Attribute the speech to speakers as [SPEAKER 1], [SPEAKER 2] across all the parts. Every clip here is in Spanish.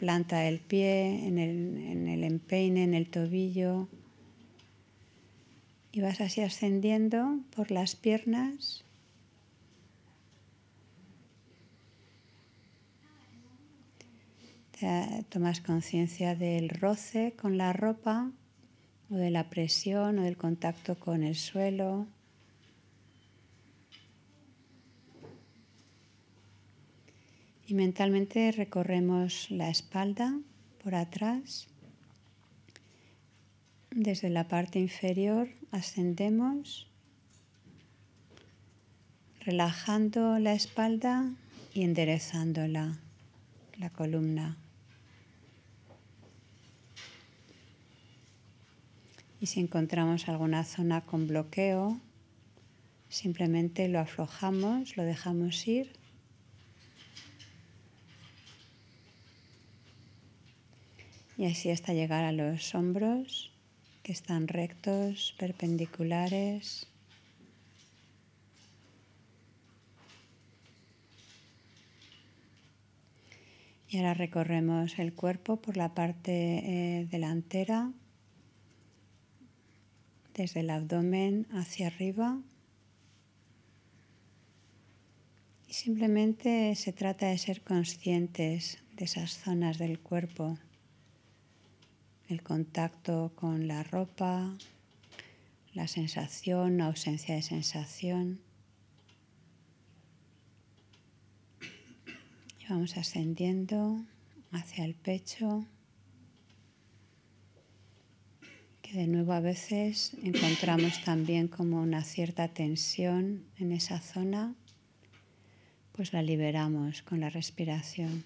[SPEAKER 1] planta del pie, en el, en el empeine, en el tobillo. Y vas así ascendiendo por las piernas. tomas conciencia del roce con la ropa o de la presión o del contacto con el suelo. Y mentalmente recorremos la espalda por atrás. Desde la parte inferior ascendemos, relajando la espalda y enderezándola, la columna. Y si encontramos alguna zona con bloqueo, simplemente lo aflojamos, lo dejamos ir y así hasta llegar a los hombros que están rectos, perpendiculares. Y ahora recorremos el cuerpo por la parte eh, delantera, desde el abdomen hacia arriba. Y simplemente se trata de ser conscientes de esas zonas del cuerpo el contacto con la ropa, la sensación, ausencia de sensación. Y vamos ascendiendo hacia el pecho, que de nuevo a veces encontramos también como una cierta tensión en esa zona, pues la liberamos con la respiración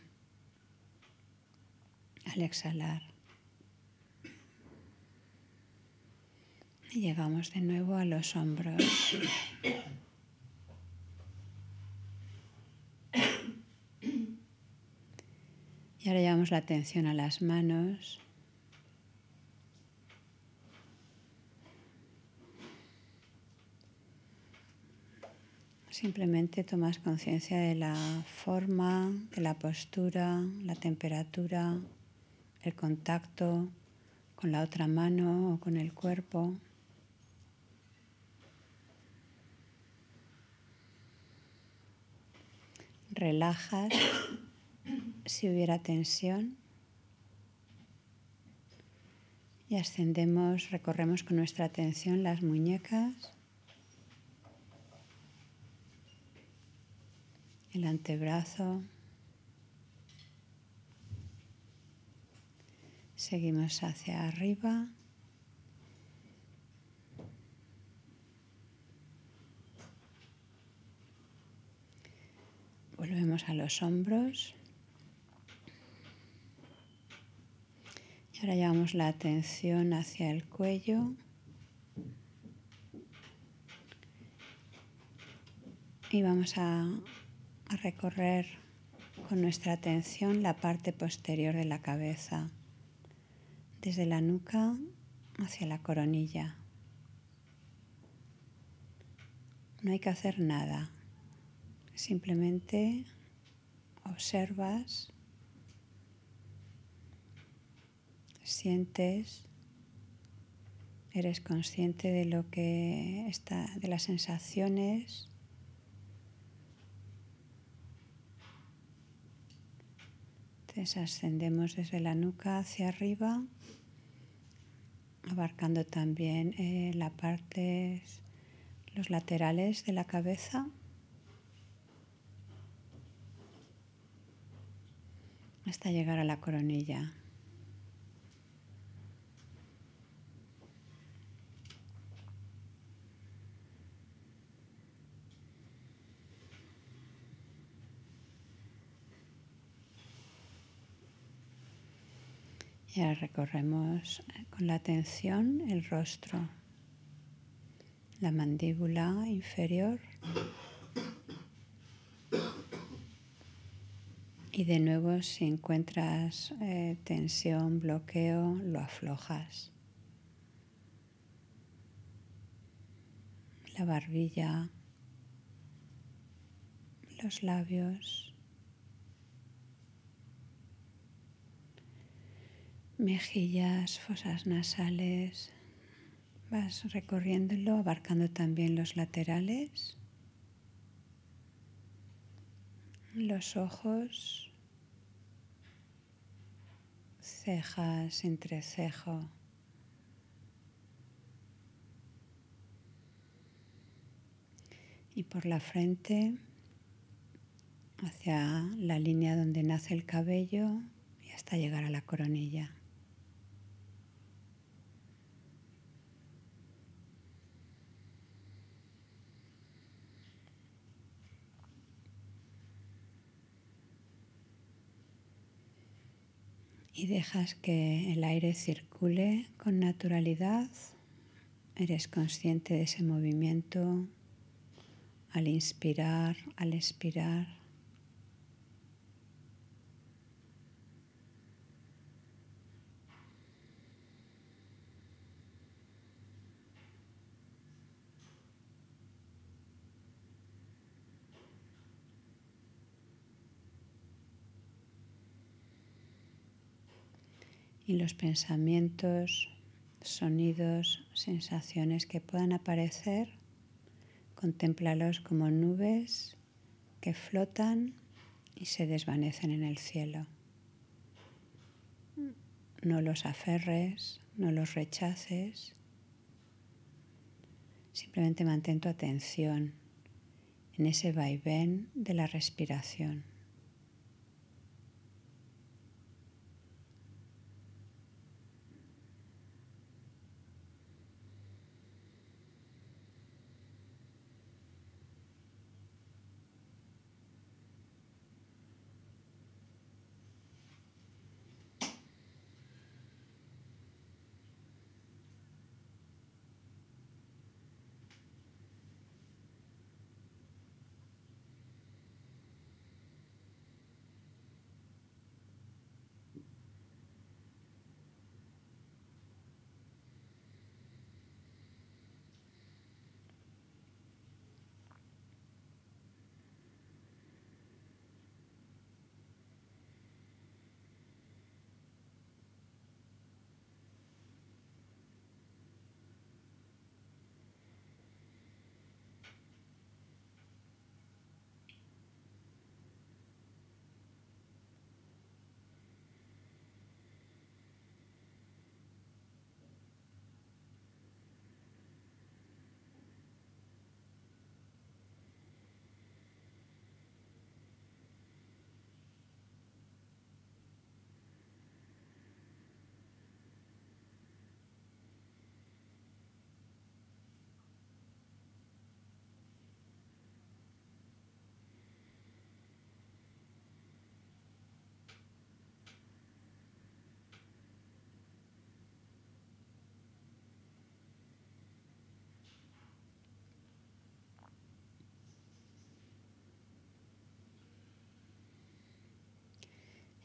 [SPEAKER 1] al exhalar. y llegamos de nuevo a los hombros. Y ahora llevamos la atención a las manos. Simplemente tomas conciencia de la forma, de la postura, la temperatura, el contacto con la otra mano o con el cuerpo. relajas si hubiera tensión y ascendemos, recorremos con nuestra atención las muñecas, el antebrazo. Seguimos hacia arriba. Volvemos a los hombros. Y ahora llevamos la atención hacia el cuello. Y vamos a, a recorrer con nuestra atención la parte posterior de la cabeza, desde la nuca hacia la coronilla. No hay que hacer nada, Simplemente observas, sientes, eres consciente de lo que está, de las sensaciones. ascendemos desde la nuca hacia arriba, abarcando también eh, la parte, los laterales de la cabeza. hasta llegar a la coronilla. Y ahora recorremos eh, con la atención el rostro, la mandíbula inferior, y de nuevo, si encuentras eh, tensión, bloqueo, lo aflojas. La barbilla, los labios. mejillas, fosas nasales. Vas recorriéndolo, abarcando también los laterales. los ojos, cejas, entrecejo. Y por la frente, hacia la línea donde nace el cabello y hasta llegar a la coronilla. y dejas que el aire circule con naturalidad. Eres consciente de ese movimiento al inspirar, al expirar. los pensamientos, sonidos, sensaciones que puedan aparecer, contemplalos como nubes que flotan y se desvanecen en el cielo. No los aferres, no los rechaces. Simplemente mantén tu atención en ese vaivén de la respiración.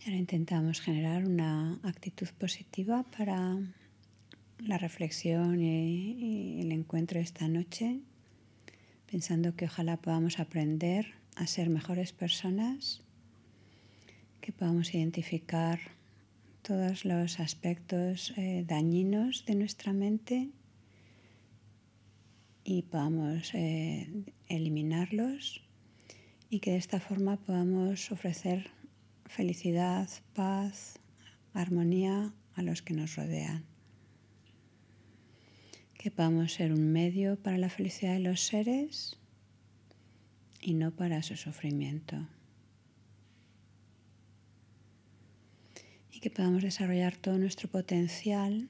[SPEAKER 1] ahora intentamos generar una actitud positiva para la reflexión y, el encuentro esta noche, pensando que ojalá podamos aprender a ser mejores personas, que podamos identificar todos los aspectos eh, dañinos de nuestra mente y podamos eh, eliminarlos y que de esta forma podamos ofrecer felicidad, paz, armonía a los que nos rodean. Que podamos ser un medio para la felicidad de los seres y no para su sufrimiento. Y que podamos desarrollar todo nuestro potencial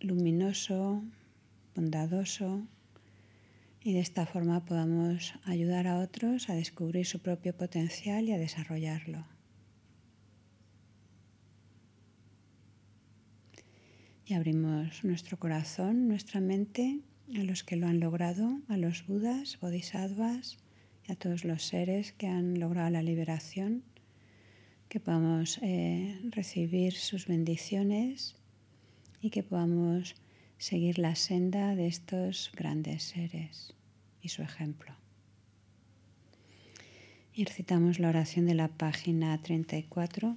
[SPEAKER 1] luminoso, bondadoso, y de esta forma podamos ayudar a otros a descubrir su propio potencial y a desarrollarlo. y abrimos nuestro corazón, nuestra mente a los que lo han logrado, a los budas, bodhisattvas y a todos los seres que han logrado la liberación, que podamos eh, recibir sus bendiciones y que podamos seguir la senda de estos grandes seres y su ejemplo. Y recitamos la oración de la página 34.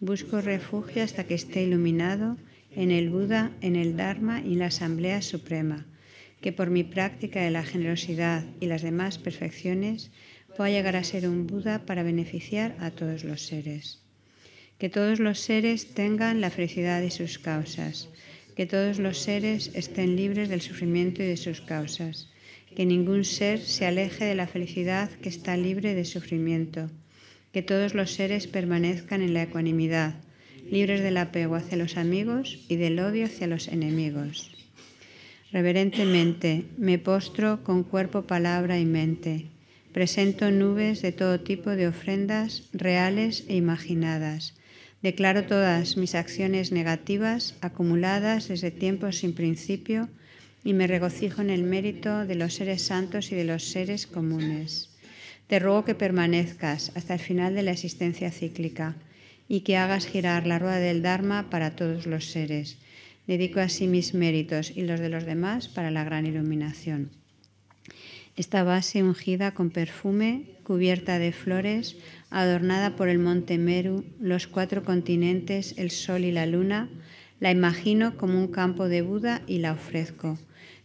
[SPEAKER 1] Busco refugio hasta que esté iluminado en el Buda, en el Dharma y en la Asamblea Suprema, que por mi práctica de la generosidad y las demás perfecciones pueda llegar a ser un Buda para beneficiar a todos los seres. Que todos los seres tengan la felicidad de sus causas, que todos los seres estén libres del sufrimiento y de sus causas, que ningún ser se aleje de la felicidad que está libre de sufrimiento que todos los seres permanezcan en la ecuanimidad, libres del apego hacia los amigos y del odio hacia los enemigos. Reverentemente me postro con cuerpo, palabra y mente. Presento nubes de todo tipo de ofrendas reales e imaginadas. Declaro todas mis acciones negativas acumuladas desde tiempos sin principio y me regocijo en el mérito de los seres santos y de los seres comunes. Te ruego que permanezcas hasta el final de la existencia cíclica y que hagas girar la rueda del Dharma para todos los seres. Dedico así mis méritos y los de los demás para la gran iluminación. Esta base ungida con perfume, cubierta de flores, adornada por el monte Meru, los cuatro continentes, el sol y la luna, la imagino como un campo de Buda y la ofrezco.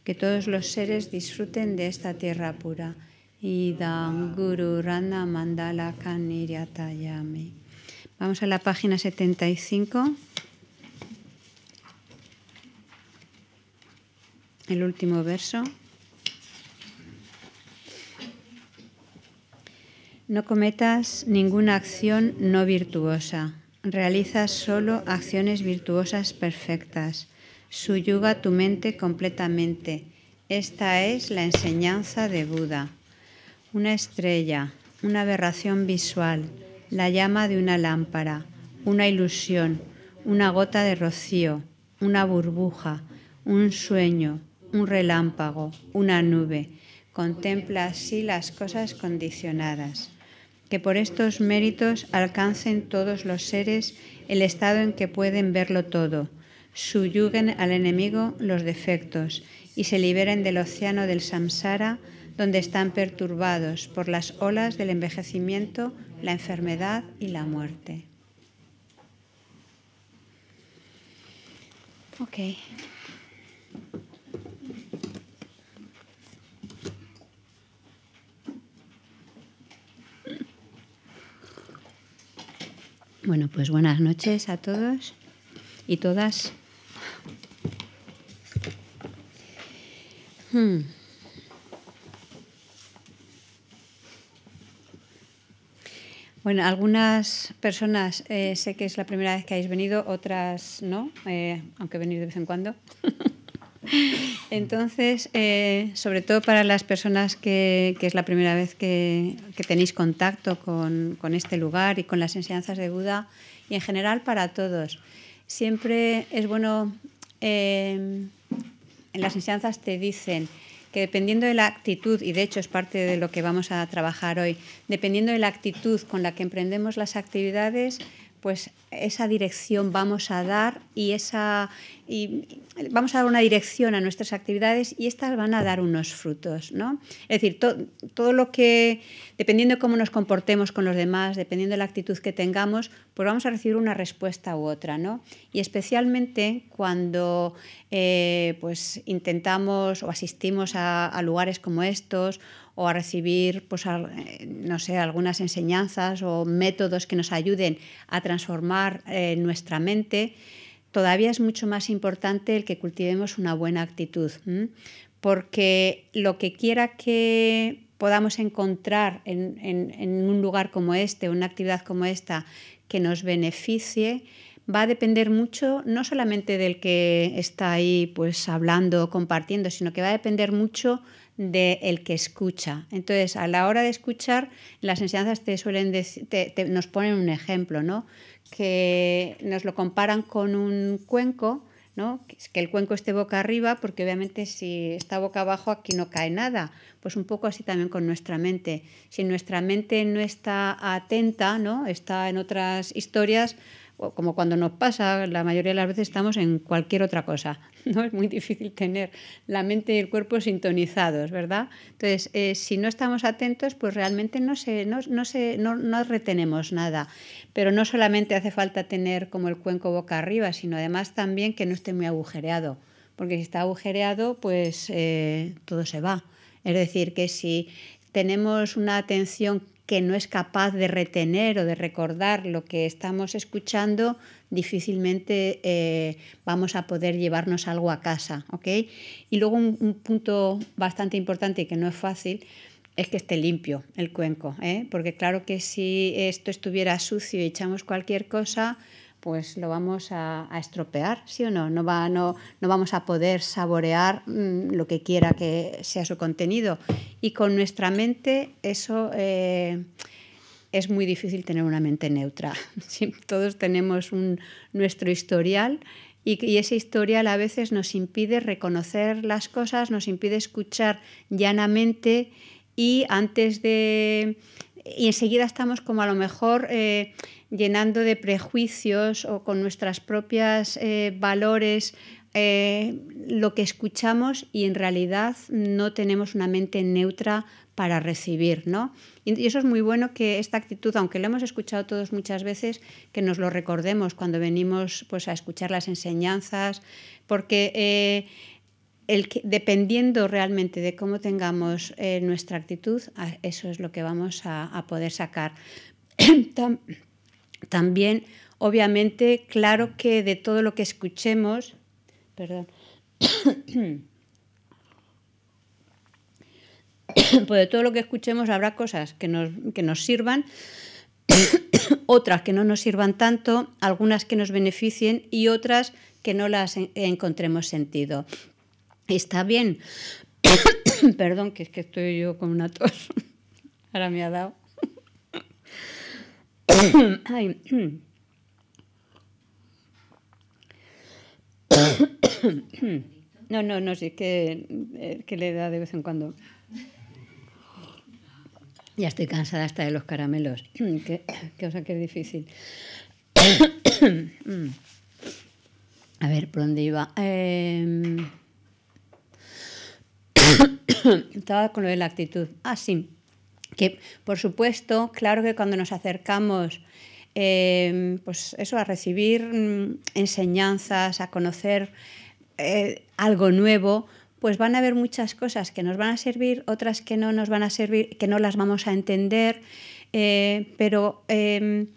[SPEAKER 1] Que todos los seres disfruten de esta tierra pura. Idam Guru Mandala Kaniryatayami. Vamos a la página 75. El último verso. No cometas ninguna acción no virtuosa. Realiza solo acciones virtuosas perfectas. Suyuga tu mente completamente. Esta es la enseñanza de Buda una estrella, una aberración visual, la llama de una lámpara, una ilusión, una gota de rocío, una burbuja, un sueño, un relámpago, una nube. Contempla así las cosas condicionadas. Que por estos méritos alcancen todos los seres el estado en que pueden verlo todo, subyuguen al enemigo los defectos y se liberen del océano del samsara donde están perturbados por las olas del envejecimiento, la enfermedad y la muerte. Bueno, pues buenas noches a todos y todas. Hmm. Bueno, algunas personas eh, sé que es la primera vez que habéis venido, otras no, eh, aunque venís de vez en cuando. Entonces, eh, sobre todo para las personas que, es la primera vez que, tenéis contacto con, con, este lugar y con las enseñanzas de Buda, y en general para todos, siempre es bueno, en las enseñanzas te dicen, que dependiendo de la actitud, y de hecho es parte de lo que vamos a trabajar hoy, dependiendo de la actitud con la que emprendemos las actividades, pues esa dirección vamos a dar y esa vamos a dar una dirección a nuestras actividades y estas van a dar unos frutos, ¿no? Es decir, todo lo que dependiendo de cómo nos comportemos con los demás, dependiendo de la actitud que tengamos, pues vamos a recibir una respuesta u otra, ¿no? Y especialmente cuando eh, pues intentamos o asistimos a lugares como estos o a recibir, pues, eh, no sé, algunas enseñanzas o métodos que nos ayuden a transformar eh, nuestra mente, todavía es mucho más importante el que cultivemos una buena actitud, porque lo que quiera que podamos encontrar en, un lugar como este, una actividad como esta, que nos beneficie, va a depender mucho no solamente del que está ahí pues hablando, compartiendo, sino que va a depender mucho del el que escucha. Entonces, a la hora de escuchar, las enseñanzas te suelen nos ponen un ejemplo, ¿no? Que nos lo comparan con un cuenco, ¿no? Que el cuenco esté boca arriba, porque obviamente si está boca abajo aquí no cae nada. Pues un poco así también con nuestra mente. Si nuestra mente no está atenta, ¿no? Está en otras historias, como cuando nos pasa, la mayoría de las veces estamos en cualquier otra cosa. ¿no? Es muy difícil tener la mente y el cuerpo sintonizados, ¿verdad? Entonces, eh, si no estamos atentos, pues realmente no, se, no, retenemos nada. Pero no solamente hace falta tener como el cuenco boca arriba, sino además también que no esté muy agujereado, porque si está agujereado, pues eh, todo se va. Es decir, que si tenemos una atención que no es capaz de retener o de recordar lo que estamos escuchando, difícilmente eh, vamos a poder llevarnos algo a casa. Y luego un, punto bastante importante y que no es fácil es que esté limpio el cuenco, ¿eh? porque claro que si esto estuviera sucio y echamos cualquier cosa, pues lo vamos a, estropear, ¿sí o no? No, va, no, no vamos a poder saborear mm, lo que quiera que sea su contenido. Y con nuestra mente eso eh, es muy difícil tener una mente neutra. todos tenemos un, nuestro historial y, ese historial a veces nos impide reconocer las cosas, nos impide escuchar llanamente y antes de... Y enseguida estamos como a lo mejor... Eh, llenando de prejuicios o con nuestras propias eh, valores eh, lo que escuchamos y en realidad no tenemos una mente neutra para recibir, ¿no? Y eso es muy bueno que esta actitud, aunque lo hemos escuchado todos muchas veces, que nos lo recordemos cuando venimos pues, a escuchar las enseñanzas, porque eh, el dependiendo realmente de cómo tengamos nuestra actitud, eso es lo que vamos a, a poder sacar. También, obviamente, claro que de todo lo que escuchemos, perdón, pues de todo lo que escuchemos habrá cosas que nos, sirvan, otras que no nos sirvan tanto, algunas que nos beneficien y otras que no las encontremos sentido. Está bien. Perdón, que es que estoy yo con una tos. Ahora me ha dado. No, no, no, sí, es eh, que, le da de vez en cuando. Ya estoy cansada hasta de los caramelos, que, cosa que es difícil. A ver, ¿por dónde iba? Em, estaba con lo de la actitud. Ah, sí que por supuesto, claro que cuando nos acercamos eh, pues eso, a recibir mm, enseñanzas, a conocer eh, algo nuevo, pues van a haber muchas cosas que nos van a servir, otras que no nos van a servir, que no las vamos a entender, eh, pero em,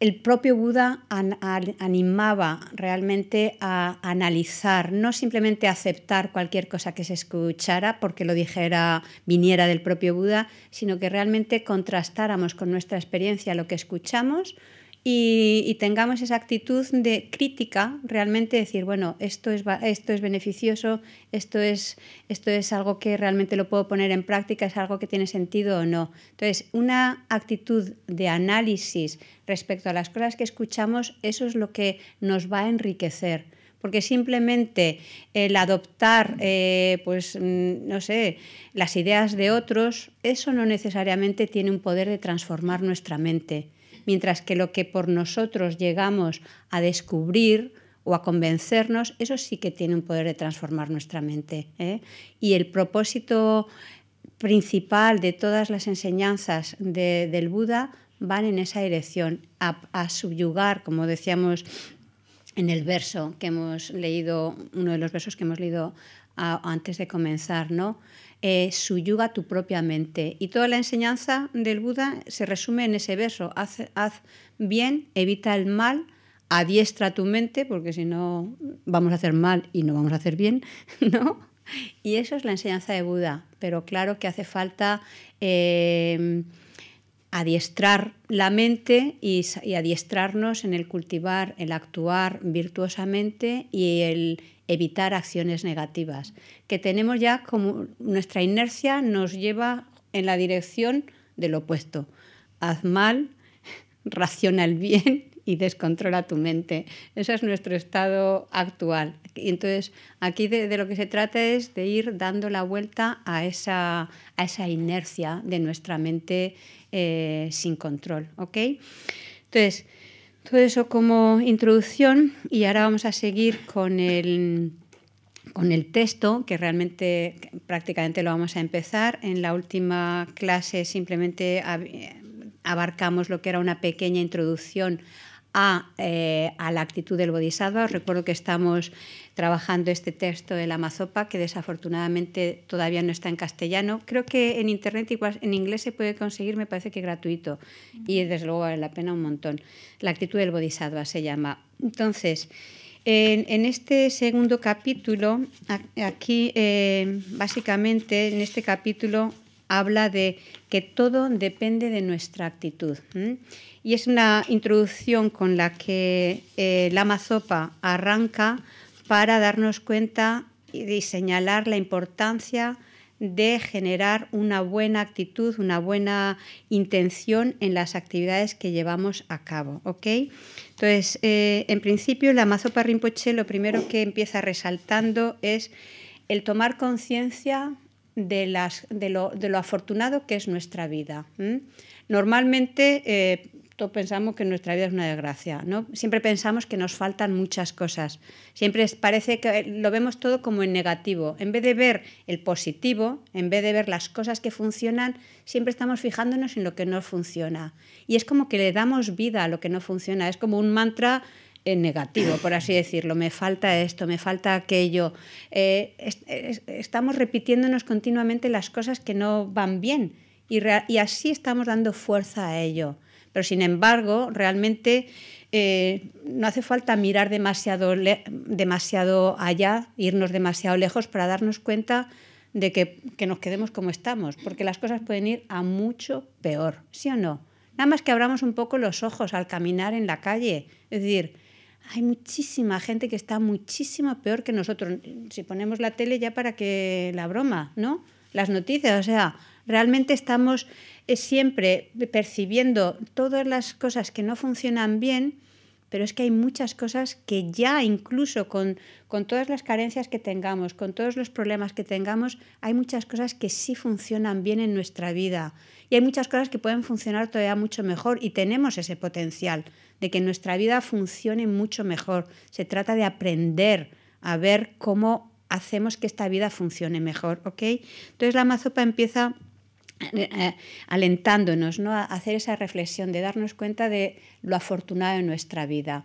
[SPEAKER 1] el propio Buda animaba realmente a analizar, no simplemente aceptar cualquier cosa que se escuchara porque lo dijera, viniera del propio Buda, sino que realmente contrastáramos con nuestra experiencia lo que escuchamos y, tengamos esa actitud de crítica, realmente decir, bueno, esto es, beneficioso, esto es, algo que realmente lo puedo poner en práctica, es algo que tiene sentido o no. Entonces, una actitud de análisis respecto a las cosas que escuchamos, eso es lo que nos va a enriquecer porque simplemente el adoptar, eh, pues, mm, no sé, las ideas de otros, eso no necesariamente tiene un poder de transformar nuestra mente mientras que lo que por nosotros llegamos a descubrir o a convencernos, eso sí que tiene un poder de transformar nuestra mente. ¿eh? Y el propósito principal de todas las enseñanzas del Buda van en esa dirección, a, subyugar, como decíamos en el verso que hemos leído, uno de los versos que hemos leído antes de comenzar, ¿no? Eh, suyuga tu propia mente. Y toda la enseñanza del Buda se resume en ese verso, haz, haz bien, evita el mal, adiestra tu mente, porque si no vamos a hacer mal y no vamos a hacer bien, ¿no? Y eso es la enseñanza de Buda, pero claro que hace falta... Eh, adiestrar la mente y, adiestrarnos en el cultivar, el actuar virtuosamente y el evitar acciones negativas, que tenemos ya como nuestra inercia nos lleva en la dirección del opuesto. Haz mal, raciona el bien y descontrola tu mente. Ese es nuestro estado actual. Y entonces, aquí de, lo que se trata es de ir dando la vuelta a esa, a esa inercia de nuestra mente eh, sin control. Entonces, todo eso como introducción y ahora vamos a seguir con el, con el texto, que realmente prácticamente lo vamos a empezar. En la última clase simplemente eh, abarcamos lo que era una pequeña introducción eh, a, la actitud del bodhisattva. recuerdo que estamos trabajando este texto de la mazopa, que desafortunadamente todavía no está en castellano. Creo que en internet, igual, en inglés, se puede conseguir, me parece que gratuito, y desde luego vale la pena un montón. La actitud del bodhisattva se llama. Entonces, en, este segundo capítulo, aquí eh, básicamente, en este capítulo habla de que todo depende de nuestra actitud y es una introducción con la que eh, la mazopa arranca para darnos cuenta y, señalar la importancia de generar una buena actitud, una buena intención en las actividades que llevamos a cabo. ¿ok? Entonces, eh, en principio, la Mazopa Rinpoche lo primero que empieza resaltando es el tomar conciencia de, lo, afortunado que es nuestra vida. Normalmente eh, todos pensamos que nuestra vida es una desgracia, ¿no? Siempre pensamos que nos faltan muchas cosas. Siempre parece que lo vemos todo como en negativo. En vez de ver el positivo, en vez de ver las cosas que funcionan, siempre estamos fijándonos en lo que no funciona. Y es como que le damos vida a lo que no funciona. Es como un mantra en eh, negativo, por así decirlo. Me falta esto, me falta aquello. Eh, estamos repitiéndonos continuamente las cosas que no van bien. y así estamos dando fuerza a ello. Pero sin embargo, realmente eh, no hace falta mirar demasiado, demasiado allá, irnos demasiado lejos para darnos cuenta de que, que, nos quedemos como estamos, porque las cosas pueden ir a mucho peor, ¿sí o no? Nada más que abramos un poco los ojos al caminar en la calle. Es decir, hay muchísima gente que está muchísimo peor que nosotros. Si ponemos la tele ya para que la broma, ¿no? Las noticias, o sea, realmente estamos siempre percibiendo todas las cosas que no funcionan bien, pero es que hay muchas cosas que ya incluso con, con, todas las carencias que tengamos, con todos los problemas que tengamos, hay muchas cosas que sí funcionan bien en nuestra vida. Y hay muchas cosas que pueden funcionar todavía mucho mejor y tenemos ese potencial de que nuestra vida funcione mucho mejor. Se trata de aprender a ver cómo hacemos que esta vida funcione mejor, ¿ok? Entonces la mazopa empieza eh, eh, alentándonos ¿no? a hacer esa reflexión de darnos cuenta de lo afortunado en nuestra vida.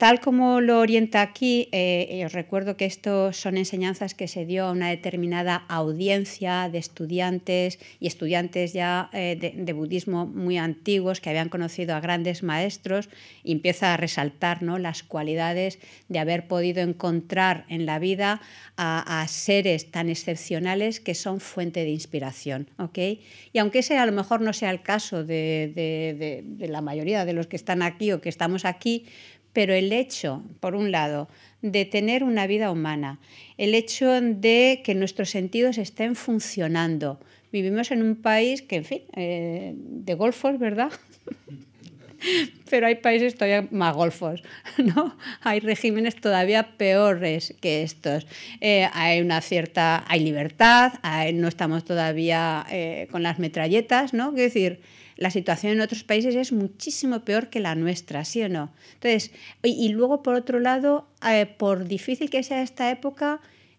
[SPEAKER 1] Tal como lo orienta aquí, os eh, eh, recuerdo que esto son enseñanzas que se dio a una determinada audiencia de estudiantes y estudiantes ya eh, de, budismo muy antiguos que habían conocido a grandes maestros y empieza a resaltar ¿no? las cualidades de haber podido encontrar en la vida a, seres tan excepcionales que son fuente de inspiración. Y aunque ese a lo mejor no sea el caso de la mayoría de los que están aquí o que estamos aquí, pero el hecho, por un lado, de tener una vida humana, el hecho de que nuestros sentidos estén funcionando. Vivimos en un país que, en fin, eh, de golfos, ¿verdad? pero hay países todavía más golfos, ¿no? Hay regímenes todavía peores que estos. Eh, hay una cierta, hay libertad, no estamos todavía eh, con las metralletas, ¿no? Quiero decir, la situación en otros países es muchísimo peor que la nuestra, ¿sí o no? Entonces, y, luego por otro lado, eh, por difícil que sea esta época,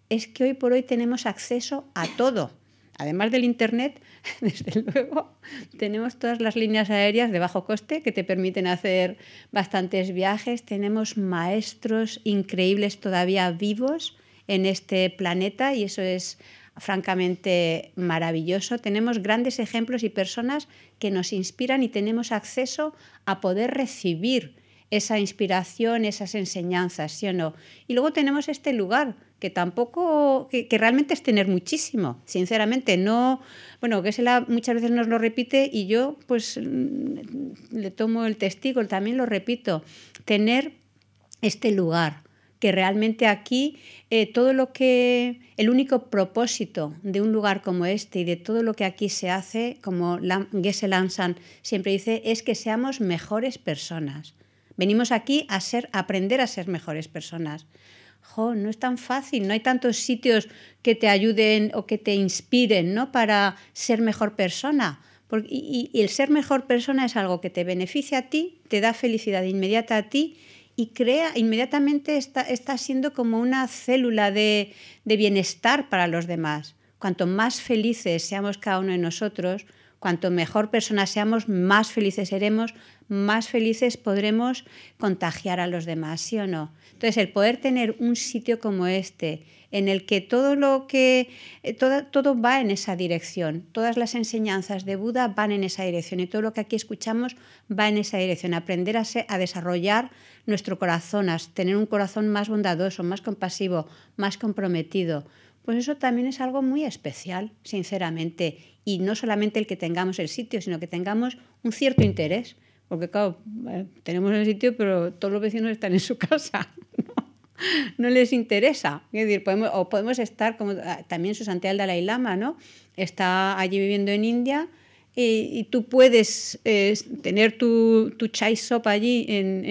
[SPEAKER 1] es que hoy por hoy tenemos acceso a todo. Además del Internet, desde luego, tenemos todas las líneas aéreas de bajo coste que te permiten hacer bastantes viajes. Tenemos maestros increíbles todavía vivos en este planeta y eso es francamente maravilloso. Tenemos grandes ejemplos y personas que nos inspiran y tenemos acceso a poder recibir esa inspiración, esas enseñanzas, ¿sí o no? Y luego tenemos este lugar que tampoco, que, realmente es tener muchísimo, sinceramente, no, bueno, que se la muchas veces nos lo repite y yo pues le tomo el testigo, también lo repito, tener este lugar, que realmente aquí eh, todo lo que, el único propósito de un lugar como este y de todo lo que aquí se hace, como Lam, Gese siempre dice, es que seamos mejores personas. Venimos aquí a, ser, aprender a ser mejores personas. Jo, no es tan fácil, no hay tantos sitios que te ayuden o que te inspiren ¿no? para ser mejor persona. y, el ser mejor persona es algo que te beneficia a ti, te da felicidad inmediata a ti y crea, inmediatamente está, está siendo como una célula de, bienestar para los demás. Cuanto más felices seamos cada uno de nosotros, cuanto mejor personas seamos, más felices seremos, más felices podremos contagiar a los demás, ¿sí o no? Entonces, el poder tener un sitio como este, en el que todo lo que eh, todo, va en esa dirección, todas las enseñanzas de Buda van en esa dirección y todo lo que aquí escuchamos va en esa dirección, aprender a desarrollar nuestro corazón, tener un corazón más bondadoso, más compasivo, más comprometido, pues eso también es algo muy especial, sinceramente. Y no solamente el que tengamos el sitio, sino que tengamos un cierto interés. Porque, claro, eh, tenemos el sitio, pero todos los vecinos están en su casa. No, les interesa. decir, o podemos estar, como ah, también su santidad Dalai Lama, ¿no? Está allí viviendo en India y, tú puedes eh, tener tu, tu, chai shop allí en,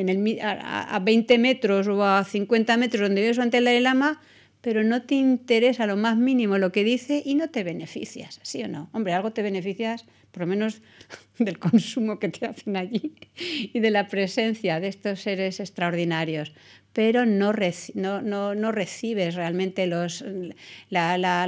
[SPEAKER 1] el, a, a, 20 metros o a 50 metros donde vives ante el la Lama, pero no te interesa lo más mínimo lo que dice y no te beneficias, ¿sí o no? Hombre, algo te beneficias por lo menos del consumo que te hacen allí y de la presencia de estos seres extraordinarios, pero no, recibes realmente la,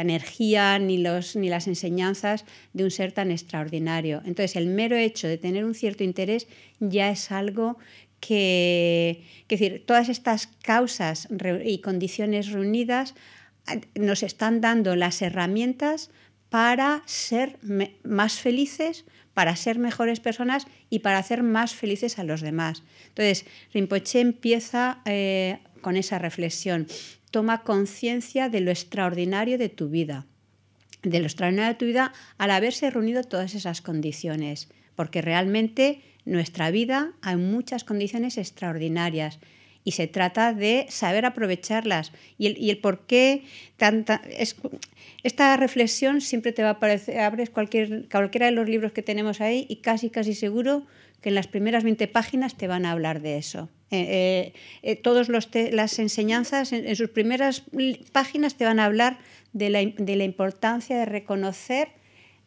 [SPEAKER 1] energía ni, las enseñanzas de un ser tan extraordinario. Entonces, el mero hecho de tener un cierto interés ya es algo que, que decir, todas estas causas y condiciones reunidas nos están dando las herramientas para ser más felices, para ser mejores personas y para hacer más felices a los demás. Entonces, Rinpoche empieza eh, con esa reflexión. Toma conciencia de lo extraordinario de tu vida, de lo extraordinario de tu vida al haberse reunido todas esas condiciones, porque realmente nuestra vida hay muchas condiciones extraordinarias y se trata de saber aprovecharlas. Y el, por qué esta reflexión siempre te va a aparecer, abres cualquier, cualquiera de los libros que tenemos ahí y casi, casi seguro que en las primeras 20 páginas te van a hablar de eso. Eh, eh, eh todas las enseñanzas en, sus primeras páginas te van a hablar de la, importancia de reconocer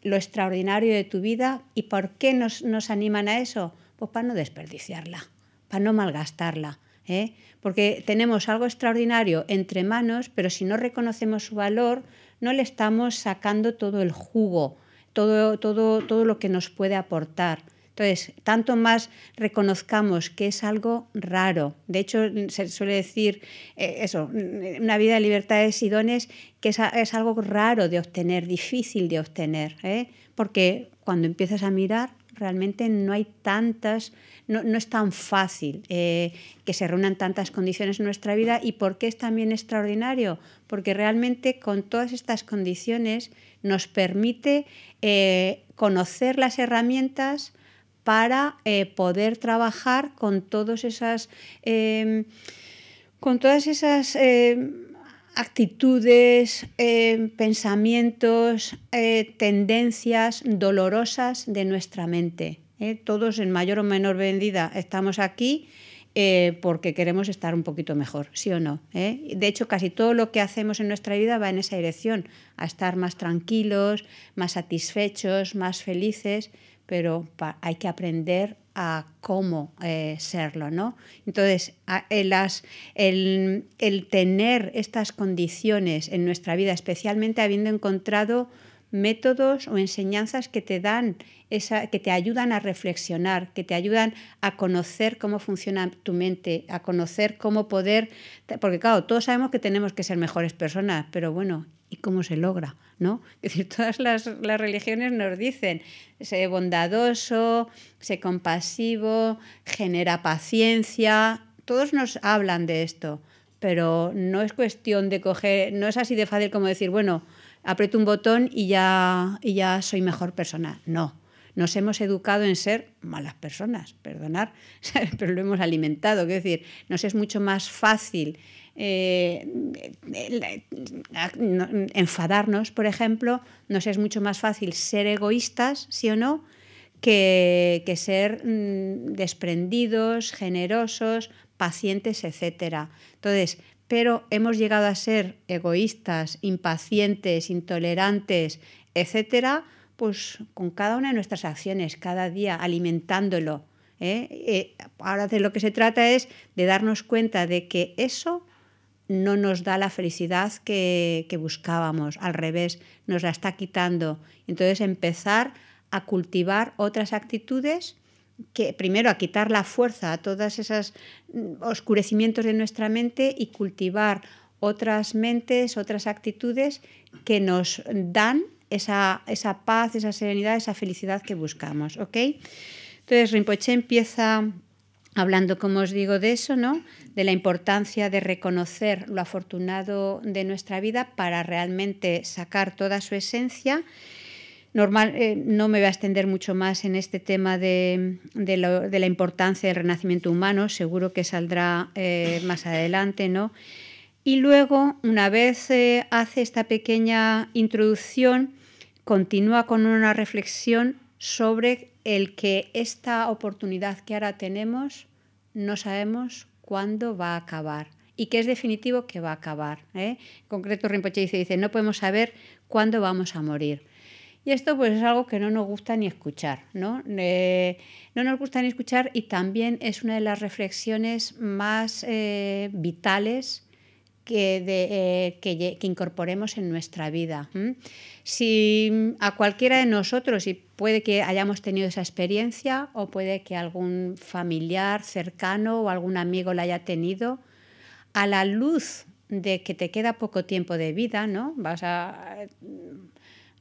[SPEAKER 1] lo extraordinario de tu vida y por qué nos, nos animan a eso. Pues para no desperdiciarla, para no malgastarla, ¿eh? porque tenemos algo extraordinario entre manos, pero si no reconocemos su valor, no le estamos sacando todo el jugo, todo, lo que nos puede aportar. Entonces, tanto más reconozcamos que es algo raro. De hecho, se suele decir eh, eso, una vida de libertades y dones, que es, algo raro de obtener, difícil de obtener, ¿eh? porque cuando empiezas a mirar, realmente no hay tantas no, es tan fácil eh, que se reúnan tantas condiciones en nuestra vida y por qué es también extraordinario, porque realmente con todas estas condiciones nos permite eh, conocer las herramientas para eh, poder trabajar con todas esas, em, con todas esas em, actitudes, em, pensamientos, tendencias dolorosas de nuestra mente. ¿eh? todos en mayor o menor medida estamos aquí eh, porque queremos estar un poquito mejor, sí o no. ¿eh? De hecho, casi todo lo que hacemos en nuestra vida va en esa dirección, a estar más tranquilos, más satisfechos, más felices, pero hay que aprender a cómo serlo, ¿no? Entonces, el tener estas condiciones en nuestra vida, especialmente habiendo encontrado métodos o enseñanzas que te dan esa, que te ayudan a reflexionar, que te ayudan a conocer cómo funciona tu mente, a conocer cómo poder, porque claro, todos sabemos que tenemos que ser mejores personas, pero bueno, ¿y cómo se logra? ¿No? Es decir, todas las, las religiones nos dicen, sé bondadoso, sé compasivo, genera paciencia, todos nos hablan de esto, pero no es cuestión de coger, no es así de fácil como decir, bueno, aprieto un botón y ya, ya soy mejor persona. No, nos hemos educado en ser malas personas, perdonar, pero lo hemos alimentado. Quiero decir, nos es mucho más fácil eh, enfadarnos, por ejemplo, nos es mucho más fácil ser egoístas, sí o no, que, que ser mm, desprendidos, generosos, pacientes, etc. Entonces, pero hemos llegado a ser egoístas, impacientes, intolerantes, etcétera, pues con cada una de nuestras acciones, cada día alimentándolo. ¿eh? Eh, ahora de lo que se trata es de darnos cuenta de que eso no nos da la felicidad que buscábamos, al revés, nos la está quitando. Entonces empezar a cultivar otras actitudes que primero a quitar la fuerza a todos esos mm, oscurecimientos de nuestra mente y cultivar otras mentes, otras actitudes que nos dan esa, paz, esa serenidad, esa felicidad que buscamos. Entonces Rinpoche empieza hablando, como os digo, de eso, ¿no? de la importancia de reconocer lo afortunado de nuestra vida para realmente sacar toda su esencia Normal, eh, no me voy a extender mucho más en este tema de, la importancia del renacimiento humano, seguro que saldrá eh, más adelante, ¿no? Y luego, una vez eh, hace esta pequeña introducción, continúa con una reflexión sobre el que esta oportunidad que ahora tenemos no sabemos cuándo va a acabar y que es definitivo que va a acabar. En concreto, Rinpoche dice, no podemos saber cuándo vamos a morir y esto pues es algo que no nos gusta ni escuchar, ¿no? Eh, no nos gusta ni escuchar y también es una de las reflexiones más eh, vitales eh, que, incorporemos en nuestra vida. Si a cualquiera de nosotros, y puede que hayamos tenido esa experiencia, o puede que algún familiar cercano o algún amigo la haya tenido, a la luz de que te queda poco tiempo de vida, ¿no? Vas a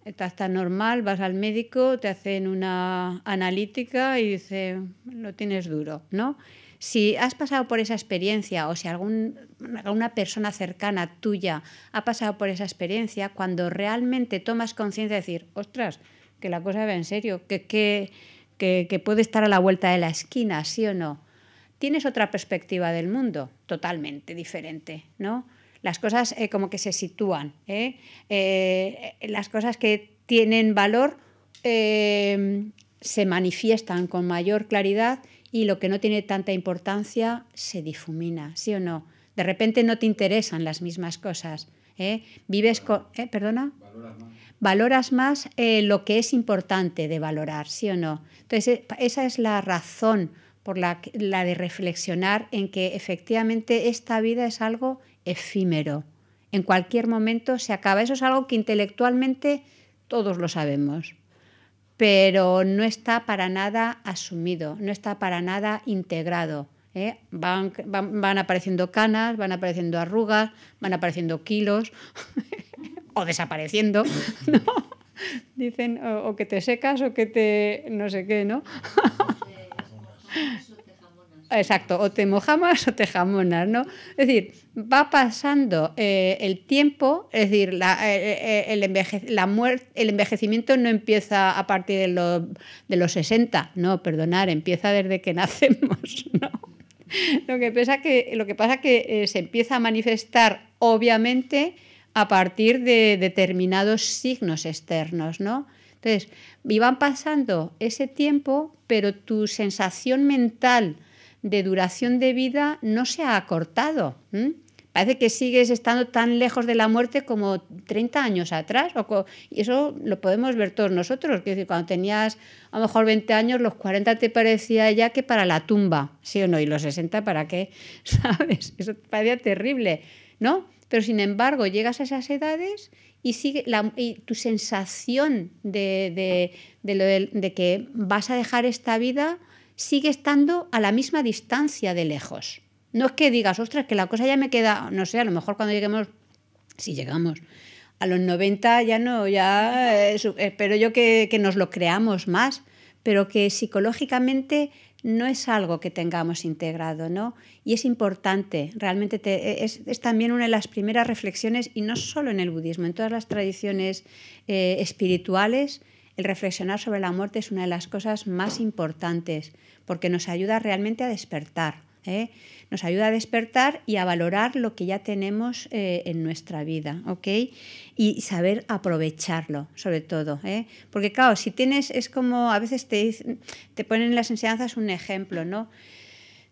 [SPEAKER 1] estás está normal, vas al médico, te hacen una analítica y dice, lo tienes duro, ¿no? Si has pasado por esa experiencia o si alguna persona cercana tuya ha pasado por esa experiencia, cuando realmente tomas conciencia de decir, ostras, que la cosa va en serio, que, que puede estar a la vuelta de la esquina, sí o no, tienes otra perspectiva del mundo, totalmente diferente, ¿no? las cosas eh, como que se sitúan, ¿eh? Eh, las cosas que tienen valor se manifiestan con mayor claridad y lo que no tiene tanta importancia se difumina, ¿sí o no? De repente no te interesan las mismas cosas. Vives con... ¿Perdona? Valoras más, Valoras más lo que es importante de valorar, ¿sí o no? Entonces, esa es la razón por la, la, de reflexionar en que efectivamente esta vida es algo efímero. En cualquier momento se acaba. Eso es algo que intelectualmente todos lo sabemos, pero no está para nada asumido, no está para nada integrado. ¿eh? Van, apareciendo canas, van apareciendo arrugas, van apareciendo kilos o desapareciendo. ¿no? Dicen o, que te secas o que te no sé qué, ¿no? exacto, o te mojamas o te jamonas, ¿no? Es decir, va pasando eh, el tiempo, es decir, eh, eh, el, envejecimiento no empieza a partir de los, 60, no, perdonar, empieza desde que nacemos, ¿no? Lo que pasa que, lo que, pasa que se empieza a manifestar, obviamente, a partir de determinados signos externos, ¿no? Entonces, iban pasando ese tiempo, pero tu sensación mental de duración de vida no se ha acortado. Parece que sigues estando tan lejos de la muerte como 30 años atrás. y eso lo podemos ver todos nosotros. Que cuando tenías a lo mejor 20 años, los 40 te parecía ya que para la tumba, ¿sí o no? Y los 60 para qué, ¿sabes? Eso te parecía terrible, ¿no? Pero sin embargo, llegas a esas edades y, sigue tu sensación de, de que vas a dejar esta vida sigue estando a la misma distancia de lejos. No es que digas, ostras, que la cosa ya me queda, no sé, a lo mejor cuando lleguemos, si llegamos a los 90 ya no, ya eh, espero yo que, nos lo creamos más, pero que psicológicamente no es algo que tengamos integrado, ¿no? Y es importante, realmente e, es, también una de las primeras reflexiones, y no solo en el budismo, en todas las tradiciones eh, espirituales el reflexionar sobre la muerte es una de las cosas más importantes porque nos ayuda realmente a despertar. ¿eh? Nos ayuda a despertar y a valorar lo que ya tenemos eh, en nuestra vida, ¿ok? Y saber aprovecharlo, sobre todo. ¿eh? Porque claro, si tienes, es como a veces te, te ponen en las enseñanzas un ejemplo, ¿no?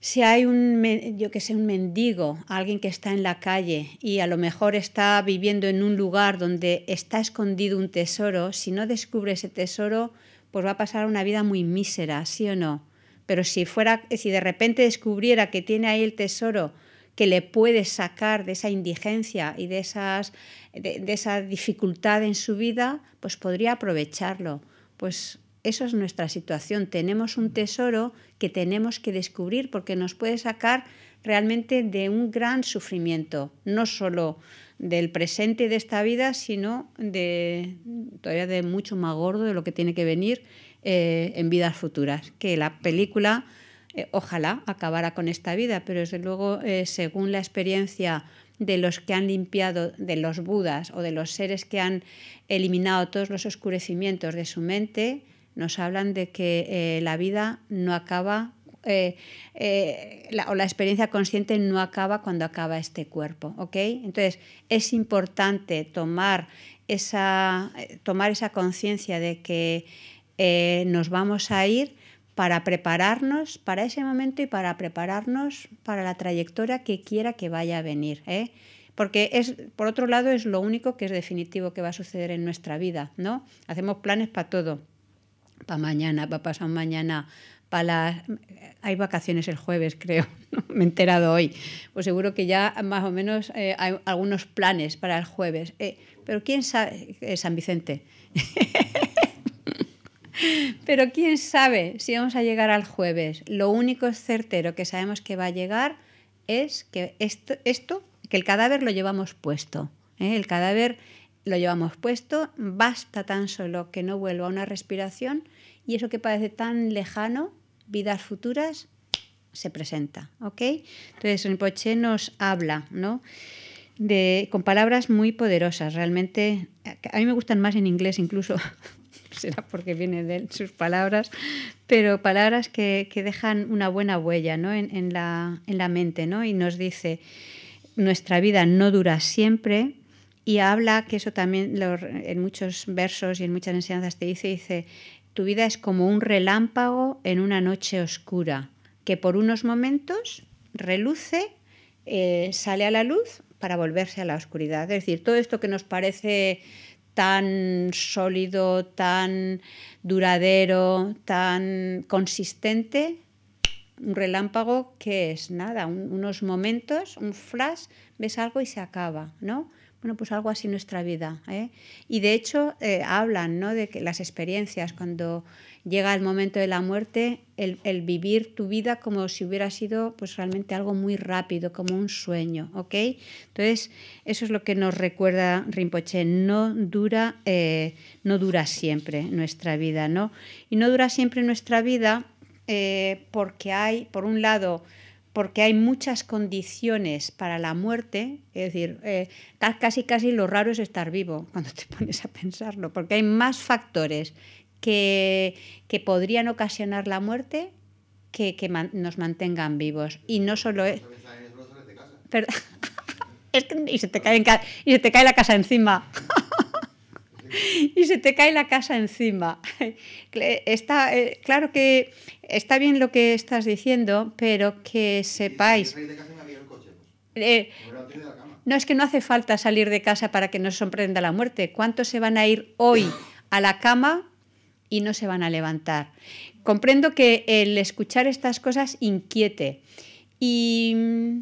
[SPEAKER 1] si hay un, yo que sé, un mendigo, alguien que está en la calle y a lo mejor está viviendo en un lugar donde está escondido un tesoro, si no descubre ese tesoro, pues va a pasar una vida muy mísera, ¿sí o no? Pero si fuera, si de repente descubriera que tiene ahí el tesoro que le puede sacar de esa indigencia y de, esas, de, esa dificultad en su vida, pues podría aprovecharlo. Pues eso es nuestra situación. Tenemos un tesoro que tenemos que descubrir porque nos puede sacar realmente de un gran sufrimiento, no solo del presente de esta vida, sino de todavía de mucho más gordo de lo que tiene que venir eh, en vidas futuras. Que la película eh, ojalá acabara con esta vida, pero desde luego, eh, según la experiencia de los que han limpiado, de los budas o de los seres que han eliminado todos los oscurecimientos de su mente, nos hablan de que eh, la vida no acaba eh, eh, o la experiencia consciente no acaba cuando acaba este cuerpo, ¿ok? Entonces es importante tomar esa, tomar esa conciencia de que nos vamos a ir para prepararnos para ese momento y para prepararnos para la trayectoria que quiera que vaya a venir, Porque es, por otro lado, es lo único que es definitivo que va a suceder en nuestra vida, ¿no? Hacemos planes para todo, para mañana, para pasar mañana, para Hay vacaciones el jueves, creo, me he enterado hoy. Pues seguro que ya más o menos eh, hay algunos planes para el jueves. Eh, pero quién sabe, eh, San Vicente. pero quién sabe si vamos a llegar al jueves. Lo único certero que sabemos que va a llegar es que que el cadáver lo llevamos puesto. El cadáver lo llevamos puesto, basta tan solo que no vuelva una respiración y eso que parece tan lejano, vidas futuras, se presenta, ¿ok? Entonces Rinpoche nos habla, ¿no? De, con palabras muy poderosas, realmente a mí me gustan más en inglés incluso, será porque viene de sus palabras, pero palabras que, dejan una buena huella ¿no? en, la, en la mente, ¿no? Y nos dice, nuestra vida no dura siempre, y habla, que eso también en muchos versos y en muchas enseñanzas te dice, dice, tu vida es como un relámpago en una noche oscura, que por unos momentos reluce, eh, sale a la luz para volverse a la oscuridad. Es decir, todo esto que nos parece tan sólido, tan duradero, tan consistente, un relámpago que es nada, unos momentos, un flash, ves algo y se acaba, ¿no? Bueno, pues algo así nuestra vida. ¿eh? Y de hecho eh, hablan ¿no? de que las experiencias, cuando llega el momento de la muerte, el, vivir tu vida como si hubiera sido pues, realmente algo muy rápido, como un sueño. Entonces, eso es lo que nos recuerda Rinpoche. No dura, eh, no dura siempre nuestra vida. ¿no? Y no dura siempre nuestra vida porque hay, por un lado, porque hay muchas condiciones para la muerte, es decir, eh, casi casi lo raro es estar vivo cuando te pones a pensarlo, porque hay más factores que, que podrían ocasionar la muerte que, nos mantengan vivos. Y no solo es... Este y, se te y se te cae la casa encima. y se te cae la casa encima. Está, eh, claro que está bien lo que estás diciendo, pero que sepáis... Pues. Eh, no es que no hace falta salir de casa para que nos sorprenda la muerte. ¿Cuántos se van a ir hoy a la cama y no se van a levantar? Comprendo que el escuchar estas cosas inquiete. Y mm,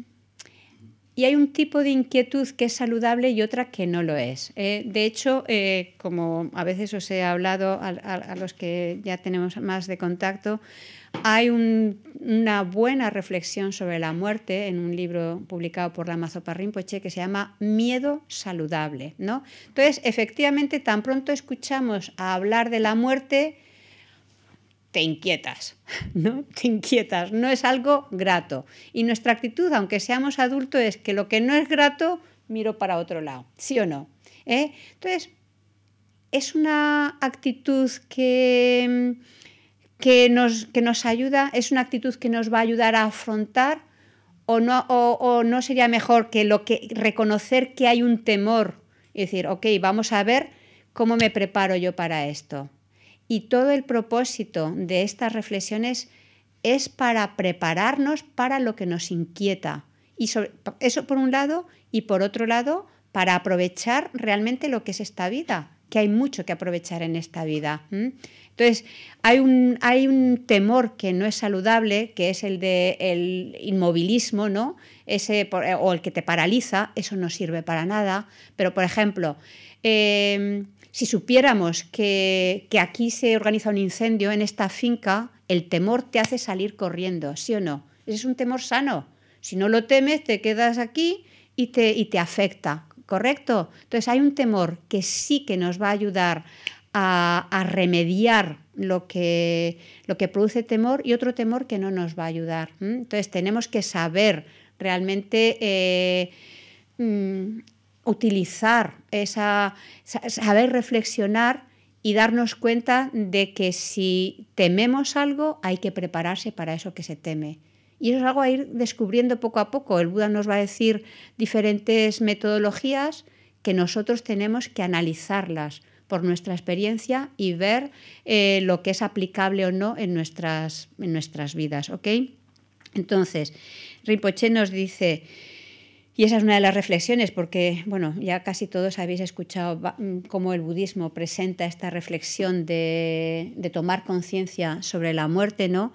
[SPEAKER 1] y hay un tipo de inquietud que es saludable y otra que no lo es. Eh, de hecho, eh, como a veces os he hablado a, los que ya tenemos más de contacto, hay una buena reflexión sobre la muerte en un libro publicado por la poche que se llama Miedo saludable. ¿no? Entonces, efectivamente, tan pronto escuchamos hablar de la muerte, te inquietas, ¿no? Te inquietas, no es algo grato. Y nuestra actitud, aunque seamos adultos, es que lo que no es grato, miro para otro lado, ¿sí o no? ¿Eh? Entonces, es una actitud que, que, nos, ayuda, es una actitud que nos va a ayudar a afrontar o no, o, no sería mejor que, lo que reconocer que hay un temor, y decir, ok, vamos a ver cómo me preparo yo para esto. Y todo el propósito de estas reflexiones es para prepararnos para lo que nos inquieta. Y eso por un lado, y por otro lado, para aprovechar realmente lo que es esta vida, que hay mucho que aprovechar en esta vida. Entonces, hay un, hay un temor que no es saludable, que es el del inmovilismo, ¿no? Ese, o el que te paraliza, eso no sirve para nada. Pero, por ejemplo, em, si supiéramos que, aquí se organiza un incendio en esta finca, el temor te hace salir corriendo, ¿sí o no? Ese es un temor sano. Si no lo temes, te quedas aquí y te, afecta, ¿correcto? Entonces hay un temor que sí que nos va a ayudar a, remediar lo que, produce temor y otro temor que no nos va a ayudar. Entonces tenemos que saber realmente eh, mm, utilizar, esa, saber reflexionar y darnos cuenta de que si tememos algo hay que prepararse para eso que se teme. Y eso es algo a ir descubriendo poco a poco. El Buda nos va a decir diferentes metodologías que nosotros tenemos que analizarlas por nuestra experiencia y ver eh, lo que es aplicable o no en nuestras, en nuestras vidas. okay Entonces, Rinpoche nos dice, y esa es una de las reflexiones, porque bueno, ya casi todos habéis escuchado mm, cómo el budismo presenta esta reflexión de, tomar conciencia sobre la muerte, ¿no?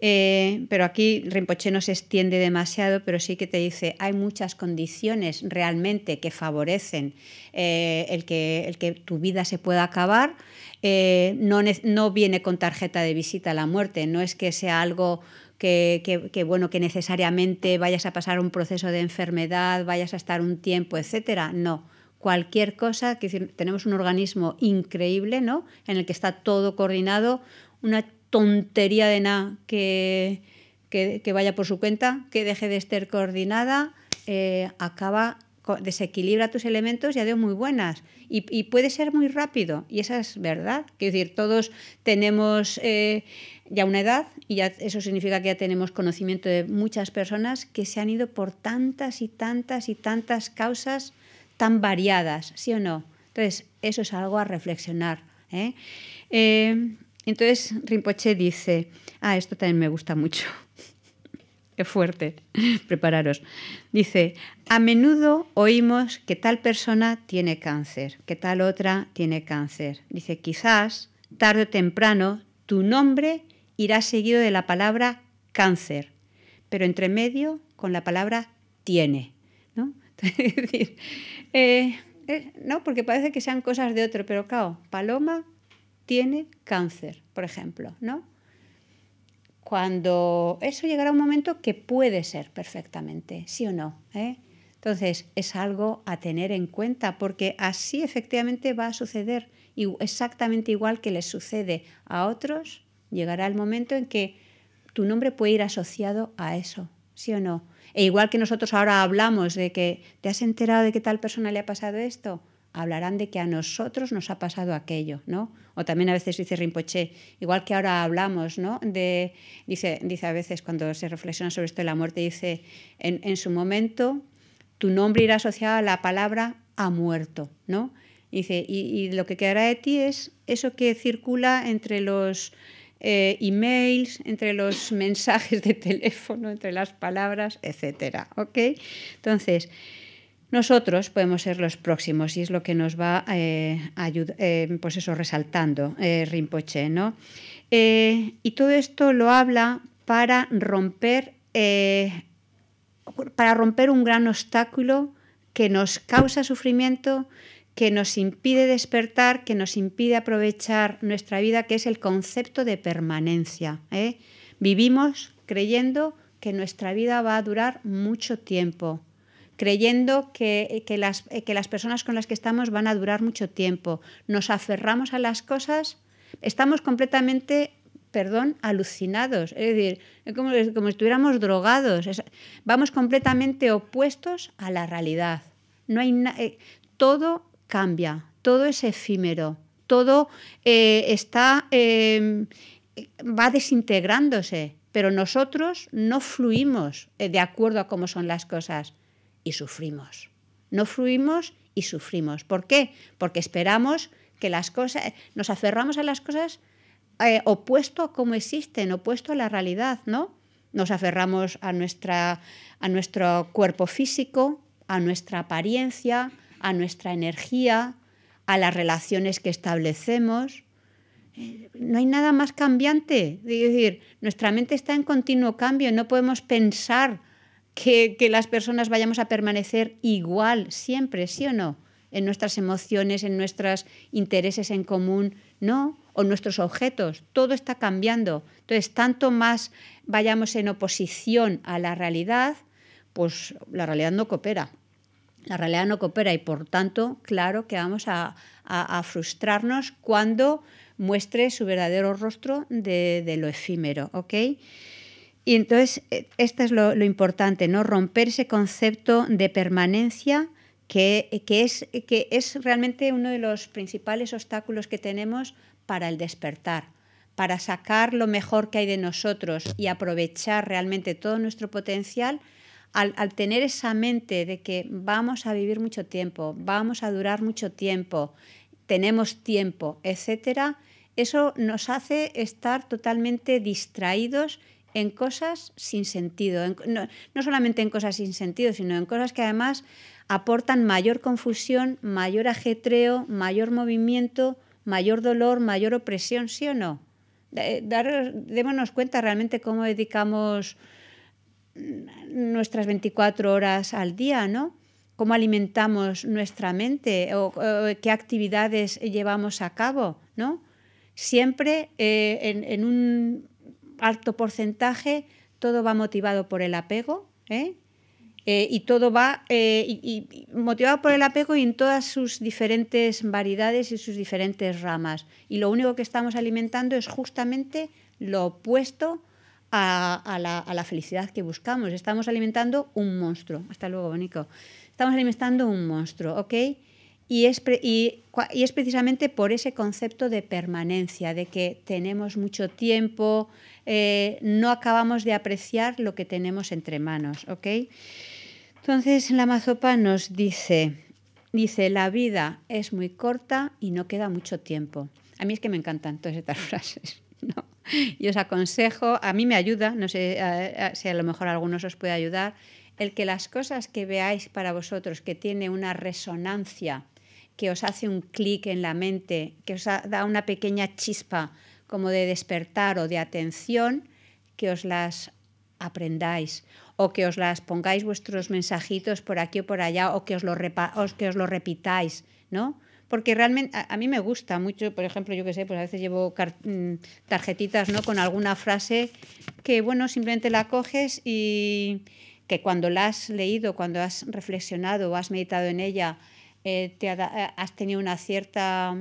[SPEAKER 1] Eh, pero aquí Rinpoche no se extiende demasiado, pero sí que te dice, hay muchas condiciones realmente que favorecen eh, el, que, el, que, tu vida se pueda acabar. Eh, no, no viene con tarjeta de visita a la muerte, no es que sea algo que, bueno, que necesariamente vayas a pasar un proceso de enfermedad, vayas a estar un tiempo, etcétera. No. Cualquier cosa, tenemos un organismo increíble, ¿no? En el que está todo coordinado, una tontería de nada que, vaya por su cuenta, que deje de estar coordinada, eh, acaba desequilibra tus elementos ya dio muy buenas. Y, puede ser muy rápido, y esa es verdad. Quiero decir, todos tenemos eh, ya una edad, y eso significa que ya tenemos conocimiento de muchas personas que se han ido por tantas y tantas y tantas causas tan variadas, ¿sí o no? Entonces, eso es algo a reflexionar. ¿eh? Eh, entonces, Rinpoche dice, ah, esto también me gusta mucho. Qué fuerte. Prepararos. Dice, a menudo oímos que tal persona tiene cáncer, que tal otra tiene cáncer. Dice, quizás, tarde o temprano, tu nombre irá seguido de la palabra cáncer, pero entre medio con la palabra tiene. ¿no? Eh, eh, no, porque parece que sean cosas de otro, pero claro, Paloma tiene cáncer, por ejemplo, ¿no? cuando eso llegará un momento que puede ser perfectamente, sí o no. ¿Eh? Entonces, es algo a tener en cuenta, porque así efectivamente va a suceder y exactamente igual que les sucede a otros, llegará el momento en que tu nombre puede ir asociado a eso, ¿sí o no? E igual que nosotros ahora hablamos de que te has enterado de que tal persona le ha pasado esto, hablarán de que a nosotros nos ha pasado aquello, ¿no? O también a veces dice Rinpoche, igual que ahora hablamos, ¿no? dice, dice a veces cuando se reflexiona sobre esto de la muerte, dice, en, su momento tu nombre irá asociado a la palabra ha muerto, ¿no? Dice, y, lo que quedará de ti es eso que circula entre los eh, emails, entre los mensajes de teléfono, entre las palabras, etcétera, ¿ok? Entonces, nosotros podemos ser los próximos y es lo que nos va eh, eh, pues eso, resaltando eh, Rinpoche, ¿no? y todo esto lo habla para romper, para romper un gran obstáculo que nos causa sufrimiento, que nos impide despertar, que nos impide aprovechar nuestra vida, que es el concepto de permanencia. Vivimos creyendo que nuestra vida va a durar mucho tiempo creyendo que, eh, eh, que, las, personas con las que estamos van a durar mucho tiempo. Nos aferramos a las cosas, estamos completamente perdón, alucinados, es decir, como, como estuviéramos drogados, vamos completamente opuestos a la realidad. Eh, todo cambia, todo es efímero, todo está, em, va desintegrándose, pero nosotros no fluimos de acuerdo a cómo son las cosas y sufrimos. No fluimos y sufrimos. ¿Por qué? Porque esperamos que las cosas, nos aferramos a las cosas eh, opuesto a cómo existen, opuesto a la realidad, ¿no? Nos aferramos a, nuestra, a nuestro cuerpo físico, a nuestra apariencia, a nuestra energía, a las relaciones que establecemos. No hay nada más cambiante. Es decir, nuestra mente está en continuo cambio, no podemos pensar que, las personas vayamos a permanecer igual siempre, ¿sí o no? En nuestras emociones, en nuestros intereses en común, no, o nuestros objetos, todo está cambiando. Entonces, tanto más vayamos en oposición a la realidad, pues la realidad no coopera. La realidad no coopera y por tanto, claro que vamos a, frustrarnos cuando muestre su verdadero rostro de, de lo efímero. ¿ok? Y entonces, eh, esto es lo, importante, ¿no? Romper ese concepto de permanencia que, que, es, realmente uno de los principales obstáculos que tenemos para el despertar, para sacar lo mejor que hay de nosotros y aprovechar realmente todo nuestro potencial. Al, al, tener esa mente de que vamos a vivir mucho tiempo, vamos a durar mucho tiempo, tenemos tiempo, etcétera, eso nos hace estar totalmente distraídos en cosas sin sentido, no, solamente en cosas sin sentido, sino en cosas que además aportan mayor confusión, mayor ajetreo, mayor movimiento, mayor dolor, mayor opresión, ¿sí o no? Eh, démonos cuenta realmente cómo dedicamos nuestras 24 horas al día, ¿no? Cómo alimentamos nuestra mente o, qué actividades llevamos a cabo, ¿no? Siempre eh, en, un alto porcentaje, todo va motivado por el apego, ¿eh? Eh, y todo va eh, y, motivado por el apego y en todas sus diferentes variedades y sus diferentes ramas. Y lo único que estamos alimentando es justamente lo opuesto a, la, felicidad que buscamos. Estamos alimentando un monstruo. Hasta luego, Bonico. Estamos alimentando un monstruo, ¿ok? Y es, y es precisamente por ese concepto de permanencia, de que tenemos mucho tiempo, eh, no acabamos de apreciar lo que tenemos entre manos. ¿ok? Entonces la mazopa nos dice, dice, la vida es muy corta y no queda mucho tiempo. A mí es que me encantan todas estas frases. ¿no? Y os aconsejo, a mí me ayuda, no sé si a lo mejor a algunos os puede ayudar, el que las cosas que veáis para vosotros que tiene una resonancia, que os hace un clic en la mente, que os da una pequeña chispa como de despertar o de atención, que os las aprendáis o que os las pongáis vuestros mensajitos por aquí o por allá o que os lo, que os repitáis, ¿no? Porque realmente a, mí me gusta mucho, por ejemplo, yo que sé, pues a veces llevo mm, tarjetitas, ¿no? Con alguna frase que, bueno, simplemente la coges y que cuando la has leído, cuando has reflexionado o has meditado en ella, eh, te eh, has tenido una cierta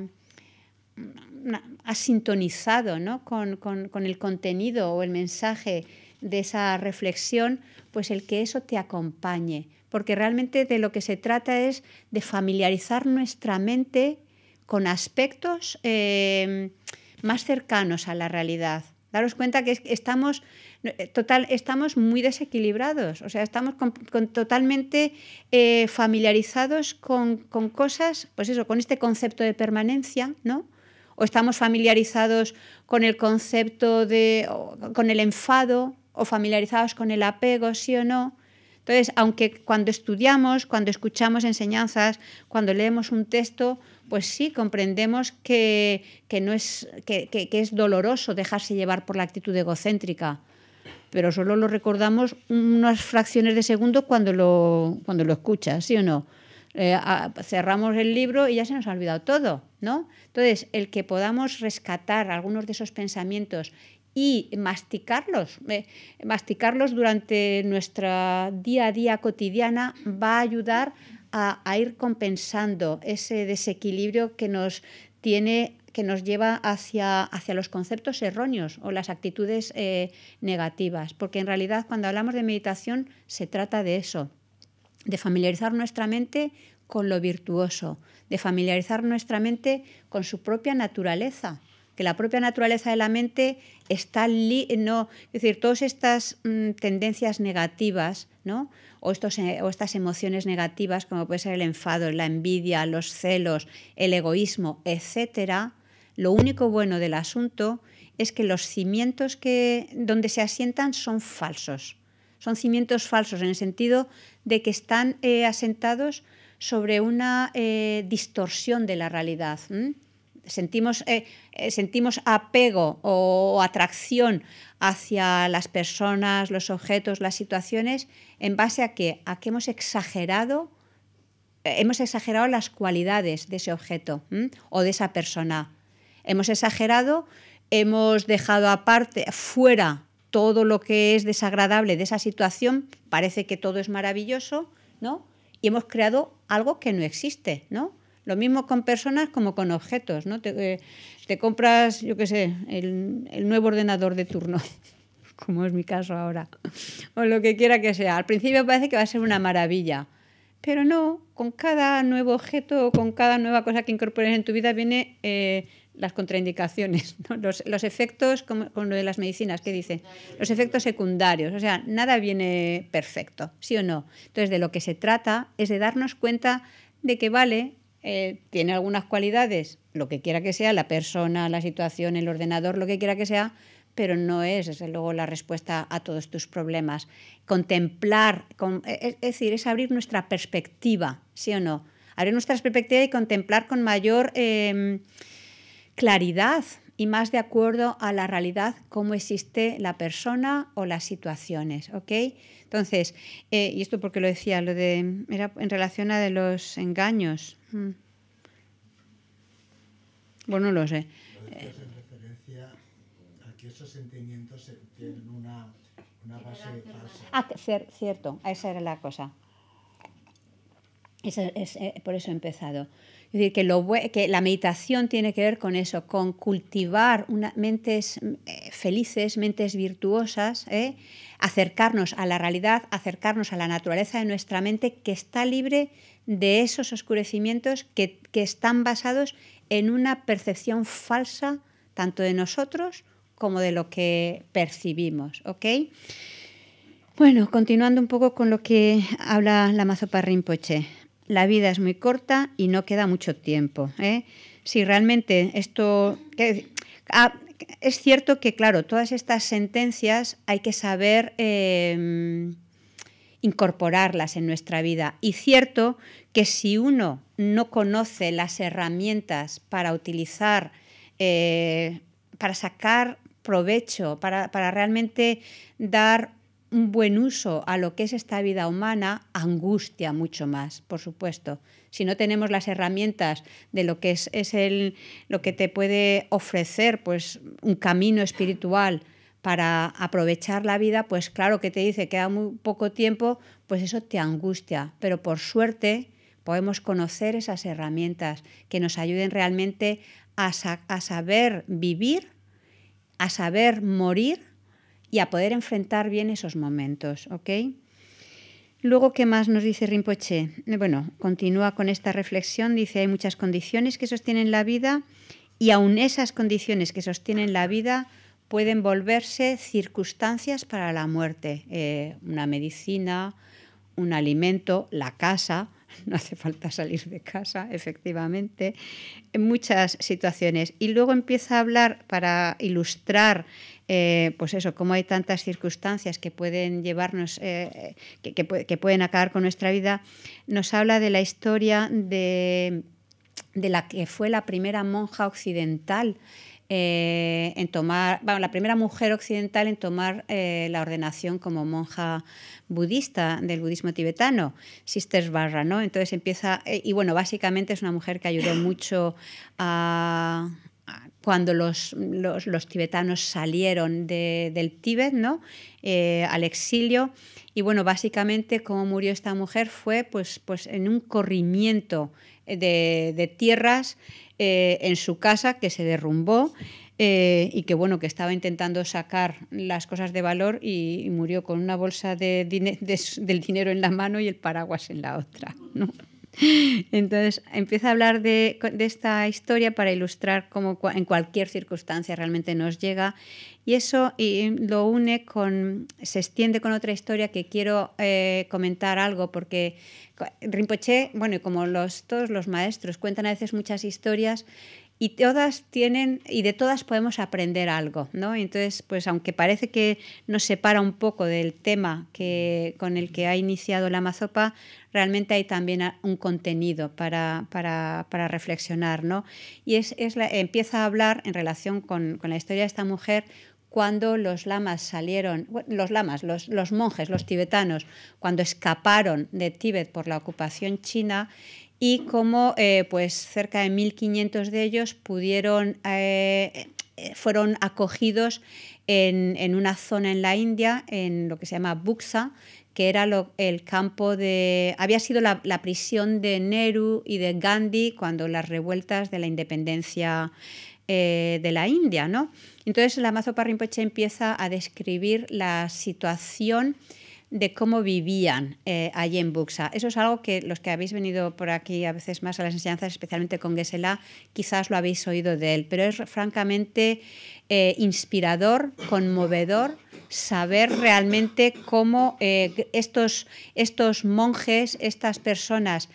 [SPEAKER 1] ha sintonizado ¿no? con, el contenido o el mensaje de esa reflexión, pues el que eso te acompañe. Porque realmente de lo que se trata es de familiarizar nuestra mente con aspectos em, más cercanos a la realidad. Daros cuenta que estamos, eh, total, estamos muy desequilibrados, o sea, estamos totalmente eh, familiarizados con, cosas, pues eso, con este concepto de permanencia, ¿no? o estamos familiarizados con el concepto de, con el enfado, o familiarizados con el apego, sí o no. Entonces, aunque cuando estudiamos, cuando escuchamos enseñanzas, cuando leemos un texto, pues sí, comprendemos que, no es, que, es doloroso dejarse llevar por la actitud egocéntrica, pero solo lo recordamos unas fracciones de segundo cuando lo, cuando lo escuchas, ¿sí o no? Eh, cerramos el libro y ya se nos ha olvidado todo, ¿no? Entonces, el que podamos rescatar algunos de esos pensamientos y masticarlos, eh, masticarlos durante nuestra día a día cotidiana va a ayudar a, ir compensando ese desequilibrio que nos tiene que nos lleva hacia, hacia, los conceptos erróneos o las actitudes eh, negativas, porque en realidad cuando hablamos de meditación se trata de eso, de familiarizar nuestra mente con lo virtuoso, de familiarizar nuestra mente con su propia naturaleza, que la propia naturaleza de la mente está no, es decir, todas estas mm, tendencias negativas, ¿no? O, estos, eh, o estas emociones negativas como puede ser el enfado, la envidia, los celos, el egoísmo, etcétera, lo único bueno del asunto es que los cimientos que donde se asientan son falsos. Son cimientos falsos en el sentido de que están eh, asentados sobre una eh, distorsión de la realidad. Sentimos, eh, sentimos, apego o, atracción hacia las personas, los objetos, las situaciones, en base a que, a que hemos exagerado, hemos exagerado las cualidades de ese objeto o de esa persona. Hemos exagerado, hemos dejado aparte, fuera todo lo que es desagradable de esa situación, parece que todo es maravilloso, ¿no? Y hemos creado algo que no existe, ¿no? Lo mismo con personas como con objetos, ¿no? Te, eh, compras, yo qué sé, el, nuevo ordenador de turno como es mi caso ahora, o lo que quiera que sea. Al principio parece que va a ser una maravilla, pero no, con cada nuevo objeto, o con cada nueva cosa que incorpores en tu vida viene eh, las contraindicaciones, los, efectos, como, lo de las medicinas, ¿qué dice? Los efectos secundarios, o sea, nada viene perfecto, ¿sí o no? Entonces, de lo que se trata es de darnos cuenta de que vale, eh, tiene algunas cualidades, lo que quiera que sea, la persona, la situación, el ordenador, lo que quiera que sea, pero no es, desde luego, la respuesta a todos tus problemas. Contemplar, con, e, e, es, decir, es abrir nuestra perspectiva, ¿sí o no? Abrir nuestra perspectiva y contemplar con mayor... Em, claridad y más de acuerdo a la realidad cómo existe la persona o las situaciones, ¿ok? Entonces, eh, y esto porque lo decía, lo de era en relación a de los engaños. Hmm. Bueno, no lo sé. referencia a que esos sentimientos tienen una, una base falsa. Ah, cierto, esa era la cosa. es, eh, por eso he empezado. Es decir, que, la meditación tiene que ver con eso, con cultivar mentes eh, felices, mentes virtuosas, ¿eh? acercarnos a la realidad, acercarnos a la naturaleza de nuestra mente que está libre de esos oscurecimientos que, están basados en una percepción falsa tanto de nosotros como de lo que percibimos. Bueno, continuando un poco con lo que habla la Mazopa Rinpoche la vida es muy corta y no queda mucho tiempo. ¿eh? Si realmente esto... Ah, es cierto que, claro, todas estas sentencias hay que saber em, incorporarlas en nuestra vida. Y cierto que si uno no conoce las herramientas para utilizar, eh, para sacar provecho, para, para realmente dar un buen uso a lo que es esta vida humana angustia mucho más, por supuesto. Si no tenemos las herramientas de lo que es, el, lo que te puede ofrecer, pues un camino espiritual para aprovechar la vida, pues claro que te dice que queda muy poco tiempo, pues eso te angustia. Pero por suerte podemos conocer esas herramientas que nos ayuden realmente a saber vivir, a saber morir y a poder enfrentar bien esos momentos, ¿ok? Luego, ¿qué más nos dice Rinpoche? Bueno, continúa con esta reflexión, dice, hay muchas condiciones que sostienen la vida y aun esas condiciones que sostienen la vida pueden volverse circunstancias para la muerte, eh, una medicina, un alimento, la casa, no hace falta salir de casa, efectivamente, en muchas situaciones. Y luego empieza a hablar para ilustrar eh, pues eso, como hay tantas circunstancias que pueden llevarnos, eh, que, pueden acabar con nuestra vida, nos habla de la historia de, la que fue la primera monja occidental. Eh, en tomar, bueno, la primera mujer occidental en tomar la ordenación como monja budista del budismo tibetano, Sisters Barra, ¿no? Entonces empieza, y bueno, básicamente es una mujer que ayudó mucho a, cuando los, tibetanos salieron del Tíbet ¿no? Eh, al exilio. Y bueno, básicamente cómo murió esta mujer fue pues, pues en un corrimiento de, tierras eh, en su casa que se derrumbó. Eh, y que bueno que estaba intentando sacar las cosas de valor y, murió con una bolsa de, del dinero en la mano y el paraguas en la otra. ¿no? Entonces empieza a hablar de, esta historia para ilustrar cómo en cualquier circunstancia realmente nos llega y eso y lo une con, se extiende con otra historia que quiero eh, comentar algo porque Rinpoche, bueno, y como los, todos los maestros, cuentan a veces muchas historias y todas tienen y de todas podemos aprender algo, ¿no? Entonces, pues aunque parece que nos separa un poco del tema que, con el que ha iniciado la mazopa, realmente hay también un contenido para, para, reflexionar, ¿no? Y es, la, empieza a hablar en relación con, la historia de esta mujer cuando los lamas salieron, los lamas, los, los, monjes, los tibetanos, cuando escaparon de Tíbet por la ocupación china y cómo eh, pues cerca de 1.500 de ellos pudieron, eh, eh, fueron acogidos en, una zona en la India, en lo que se llama Buxa, que era el campo de... había sido la, prisión de Nehru y de Gandhi cuando las revueltas de la independencia de la India. Entonces la Mazo empieza a describir la situación de cómo vivían eh, allí en Buxa. Eso es algo que los que habéis venido por aquí a veces más a las enseñanzas, especialmente con Gesela, quizás lo habéis oído de él, pero es francamente eh, inspirador, conmovedor saber realmente cómo eh, estos monjes, estas personas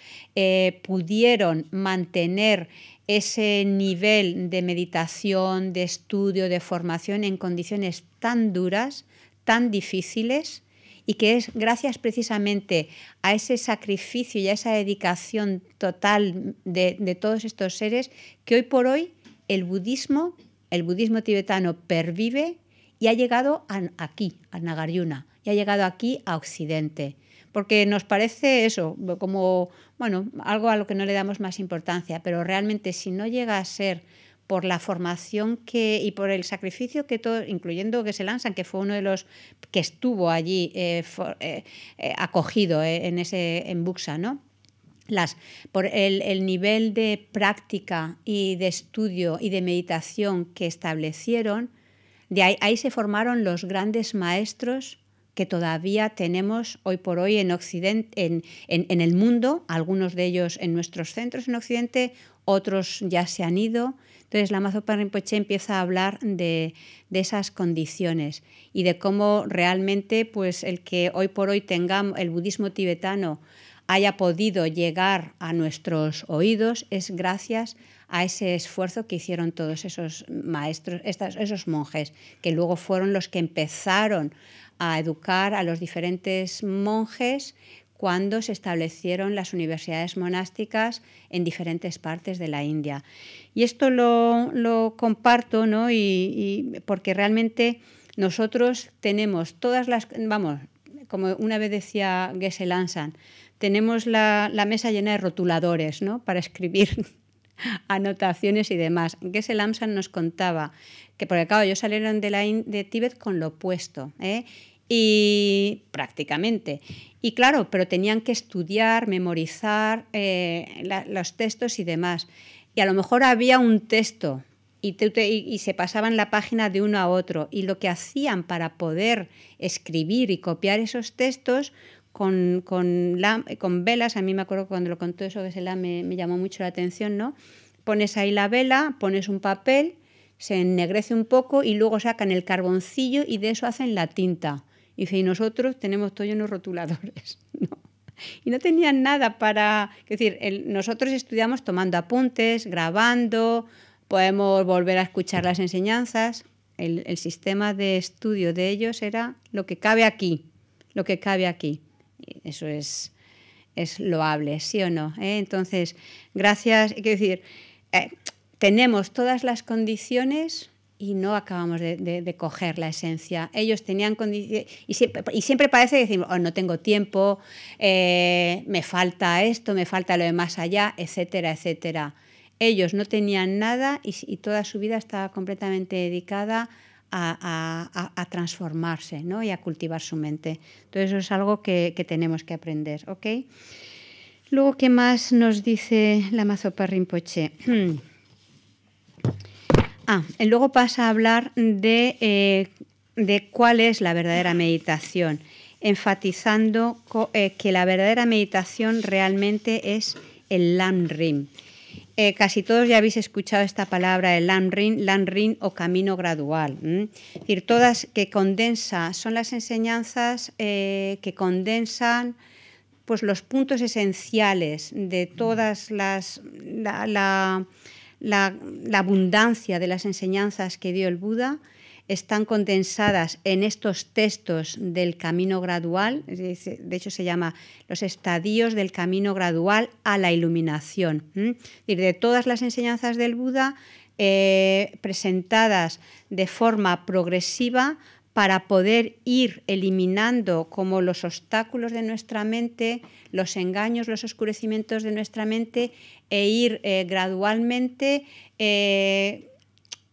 [SPEAKER 1] pudieron mantener ese nivel de meditación, de estudio, de formación en condiciones tan duras, tan difíciles y que es gracias precisamente a ese sacrificio y a esa dedicación total de, todos estos seres que hoy por hoy el budismo, el budismo tibetano pervive y ha llegado aquí, a Nagarjuna, y ha llegado aquí a Occidente. Porque nos parece eso, como, bueno, algo a lo que no le damos más importancia, pero realmente si no llega a ser por la formación que y por el sacrificio que todos, incluyendo que se lanzan, que fue uno de los que estuvo allí eh, eh, eh, acogido en ese en Buxa, ¿no? Las, por el, el, nivel de práctica y de estudio y de meditación que establecieron, de ahí, se formaron los grandes maestros que todavía tenemos hoy por hoy en, Occidente, en, en, el mundo, algunos de ellos en nuestros centros en Occidente, otros ya se han ido, entonces, la Mazo empieza a hablar de, esas condiciones y de cómo realmente pues, el que hoy por hoy tengamos el budismo tibetano haya podido llegar a nuestros oídos es gracias a ese esfuerzo que hicieron todos esos maestros, esos monjes, que luego fueron los que empezaron a educar a los diferentes monjes cuando se establecieron las universidades monásticas en diferentes partes de la India. Y esto lo, lo comparto, ¿no? Y, porque realmente nosotros tenemos todas las, vamos, como una vez decía Gessel Lansan, tenemos la, mesa llena de rotuladores ¿no? para escribir anotaciones y demás. Gessel Lansan nos contaba que, porque claro, ellos salieron de, la de Tíbet con lo opuesto. ¿eh? y prácticamente. Y claro, pero tenían que estudiar, memorizar eh, los textos y demás. Y a lo mejor había un texto y, se pasaban la página de uno a otro. Y lo que hacían para poder escribir y copiar esos textos con, con, velas, a mí me acuerdo cuando lo contó eso, que se la me, me llamó mucho la atención, ¿no? Pones ahí la vela, pones un papel, se ennegrece un poco y luego sacan el carboncillo y de eso hacen la tinta. Y dice, y nosotros tenemos todos unos rotuladores. Y no tenían nada para... Es decir, nosotros estudiamos tomando apuntes, grabando, podemos volver a escuchar las enseñanzas. El, sistema de estudio de ellos era lo que cabe aquí, lo que cabe aquí. eso es, es loable, ¿sí o no? ¿Eh? Entonces, gracias, Es decir, eh, tenemos todas las condiciones y no acabamos de, coger la esencia. Ellos tenían condiciones y siempre, parece que decimos, oh, no tengo tiempo, eh, me falta esto, me falta lo de más allá, etcétera, etcétera. Ellos no tenían nada y, toda su vida estaba completamente dedicada a, transformarse ¿no? y a cultivar su mente. Entonces eso es algo que, tenemos que aprender. Luego, ¿qué más nos dice la Mazopa Rinpoche? Ah, luego pasa a hablar eh, de, cuál es la verdadera meditación, enfatizando eh, que la verdadera meditación realmente es el Lam Eh, casi todos ya habéis escuchado esta palabra, el Lam Rim o camino gradual. Es decir, todas que condensa, son las enseñanzas eh, que condensan pues los puntos esenciales de todas las la, la, abundancia de las enseñanzas que dio el Buda están condensadas en estos textos del camino gradual, de hecho se llama los estadios del camino gradual a la iluminación. De todas las enseñanzas del Buda eh, presentadas de forma progresiva para poder ir eliminando como los obstáculos de nuestra mente, los engaños, los oscurecimientos de nuestra mente e ir eh, gradualmente eh,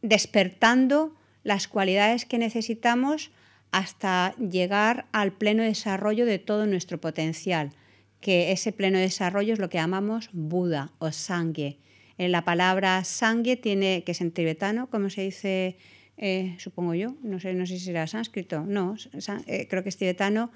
[SPEAKER 1] despertando las cualidades que necesitamos hasta llegar al pleno desarrollo de todo nuestro potencial, que ese pleno desarrollo es lo que llamamos Buda o Sangye. En eh, la palabra Sangye tiene, que es en tibetano, como se dice eh, supongo yo, no sé, no sé si será sánscrito, no, eh, creo que es tibetano.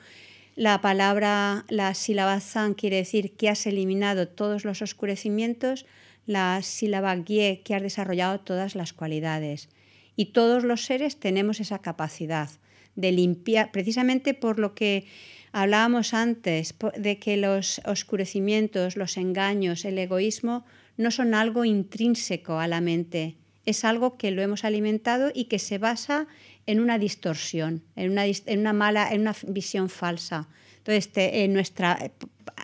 [SPEAKER 1] La palabra, la sílaba san quiere decir que has eliminado todos los oscurecimientos, la sílaba gye que has desarrollado todas las cualidades. Y todos los seres tenemos esa capacidad de limpiar, precisamente por lo que hablábamos antes, de que los oscurecimientos, los engaños, el egoísmo no son algo intrínseco a la mente, es algo que lo hemos alimentado y que se basa en una distorsión, en una, mala, en una visión falsa. Entonces, eh, nuestra, eh,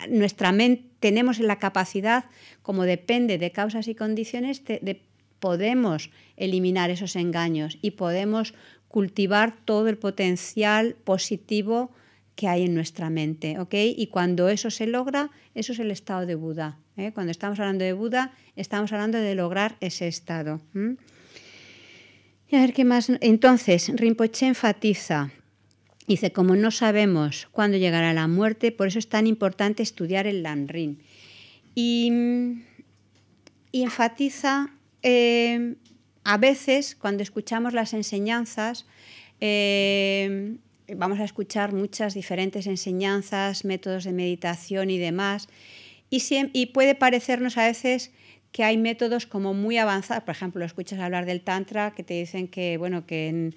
[SPEAKER 1] nuestra mente tenemos la capacidad, como depende de causas y condiciones, de, podemos eliminar esos engaños y podemos cultivar todo el potencial positivo que hay en nuestra mente. Y cuando eso se logra, eso es el estado de Buda. ¿eh? Cuando estamos hablando de Buda, estamos hablando de lograr ese estado. ver qué Entonces, Rinpoche enfatiza. Dice, como no sabemos cuándo llegará la muerte, por eso es tan importante estudiar el Lanrin. Mm, y, enfatiza, eh, a veces cuando escuchamos las enseñanzas, eh, vamos a escuchar muchas diferentes enseñanzas, métodos de meditación y demás, y, puede parecernos a veces que hay métodos como muy avanzados, por ejemplo, escuchas hablar del tantra que te dicen que bueno que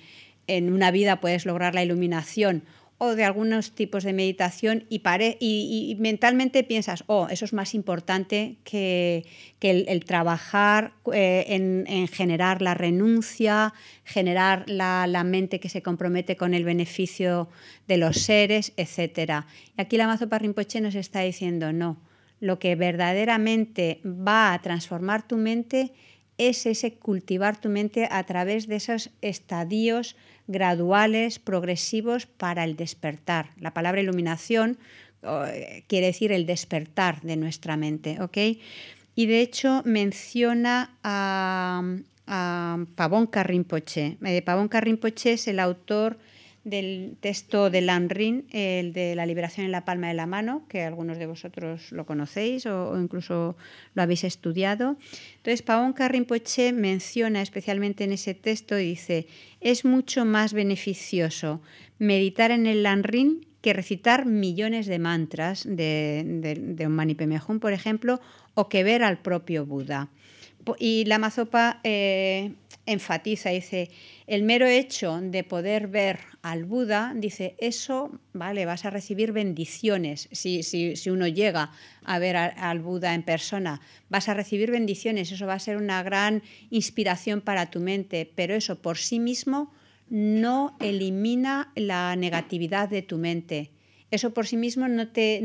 [SPEAKER 1] en, una vida puedes lograr la iluminación o de algunos tipos de meditación y, mentalmente piensas, oh, eso es más importante que, el, trabajar eh, en, generar la renuncia, generar la, mente que se compromete con el beneficio de los seres, etc. Y aquí la Mazopa Rinpoche nos está diciendo, no, lo que verdaderamente va a transformar tu mente es ese cultivar tu mente a través de esos estadios graduales, progresivos para el despertar. La palabra iluminación eh, quiere decir el despertar de nuestra mente, Y de hecho menciona a, a Pavón Carrimpoche. Eh, Pavón Carrimpoche es el autor del texto de Lanrin, el de la liberación en la palma de la mano, que algunos de vosotros lo conocéis o, incluso lo habéis estudiado. Entonces, Pavón Rinpoche menciona especialmente en ese texto y dice, es mucho más beneficioso meditar en el Lanrin que recitar millones de mantras de, de, de un Mani por ejemplo, o que ver al propio Buda y la mazopa eh, enfatiza, dice, el mero hecho de poder ver al Buda, dice, eso, vale, vas a recibir bendiciones. Si, si, si uno llega a ver al Buda en persona, vas a recibir bendiciones, eso va a ser una gran inspiración para tu mente, pero eso por sí mismo no elimina la negatividad de tu mente. Eso por sí mismo no, te,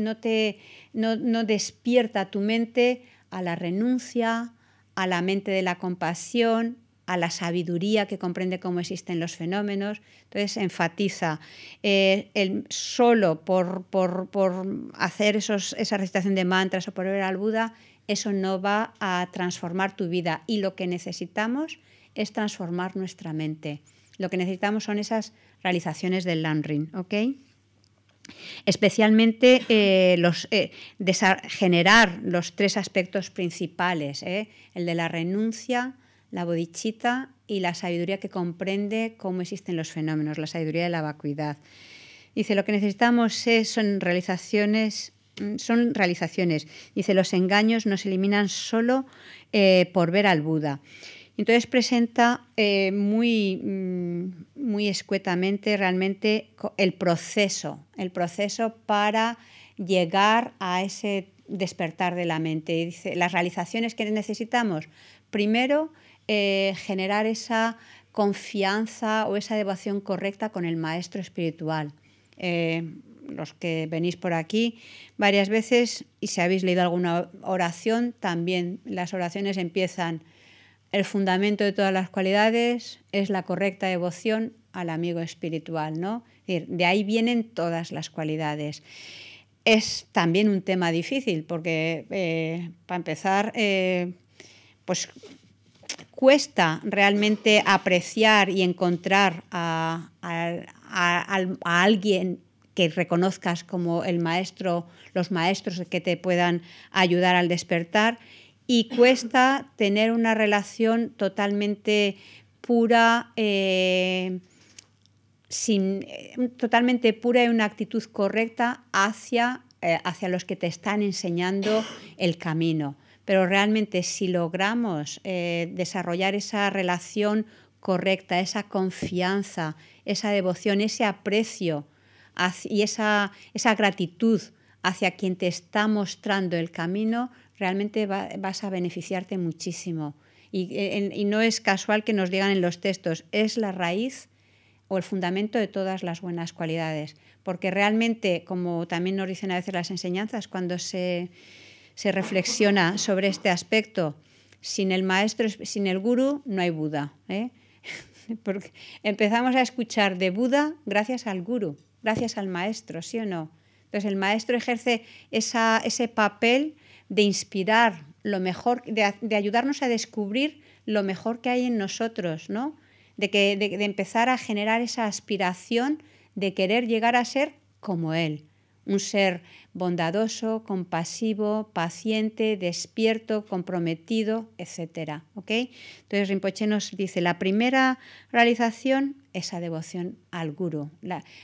[SPEAKER 1] no despierta tu mente a la renuncia, a la mente de la compasión, a la sabiduría que comprende cómo existen los fenómenos. Entonces enfatiza eh, el solo por, hacer esa recitación de mantras o por ver al Buda, eso no va a transformar tu vida. Y lo que necesitamos es transformar nuestra mente. Lo que necesitamos son esas realizaciones del Landrin, ¿ok? especialmente eh, los, eh, generar los tres aspectos principales, eh, el de la renuncia, la bodichita y la sabiduría que comprende cómo existen los fenómenos, la sabiduría de la vacuidad. Dice, lo que necesitamos son realizaciones mm, son realizaciones. Dice, los engaños nos eliminan solo por ver al Buda. Entonces presenta eh, mm, muy, escuetamente realmente el proceso, el proceso para llegar a ese despertar de la mente. dice, las realizaciones que necesitamos, primero, eh, generar esa confianza o esa devoción correcta con el maestro espiritual. Eh, los que venís por aquí varias veces y si habéis leído alguna oración, también las oraciones empiezan el fundamento de todas las cualidades es la correcta devoción al amigo espiritual, ¿no? de ahí vienen todas las cualidades. Es también un tema difícil porque, eh, para empezar, eh, pues cuesta realmente apreciar y encontrar a, a, alguien que reconozcas como el maestro, los maestros que te puedan ayudar al despertar y cuesta tener una relación totalmente pura, eh, eh, totalmente pura y una actitud correcta hacia, eh, hacia los que te están enseñando el camino. Pero realmente si logramos desarrollar esa relación correcta, esa confianza, esa devoción, ese aprecio y esa gratitud hacia quien te está mostrando el camino, realmente vas a beneficiarte muchísimo. Eh, y, no es casual que nos digan en los textos, es la raíz o el fundamento de todas las buenas cualidades. Porque realmente, como también nos dicen a veces las enseñanzas, cuando se, reflexiona sobre este aspecto, sin el maestro, sin el guru no hay Buda. ¿eh? Porque empezamos a escuchar de Buda gracias al guru gracias al maestro, ¿sí o no? Entonces el maestro ejerce ese papel de inspirar lo mejor, de, ayudarnos a descubrir lo mejor que hay en nosotros, ¿no? De, que, de, empezar a generar esa aspiración de querer llegar a ser como Él, un ser bondadoso, compasivo, paciente, despierto, comprometido, etc. ¿OK? Entonces Rinpoche nos dice, la primera realización, esa devoción al guru,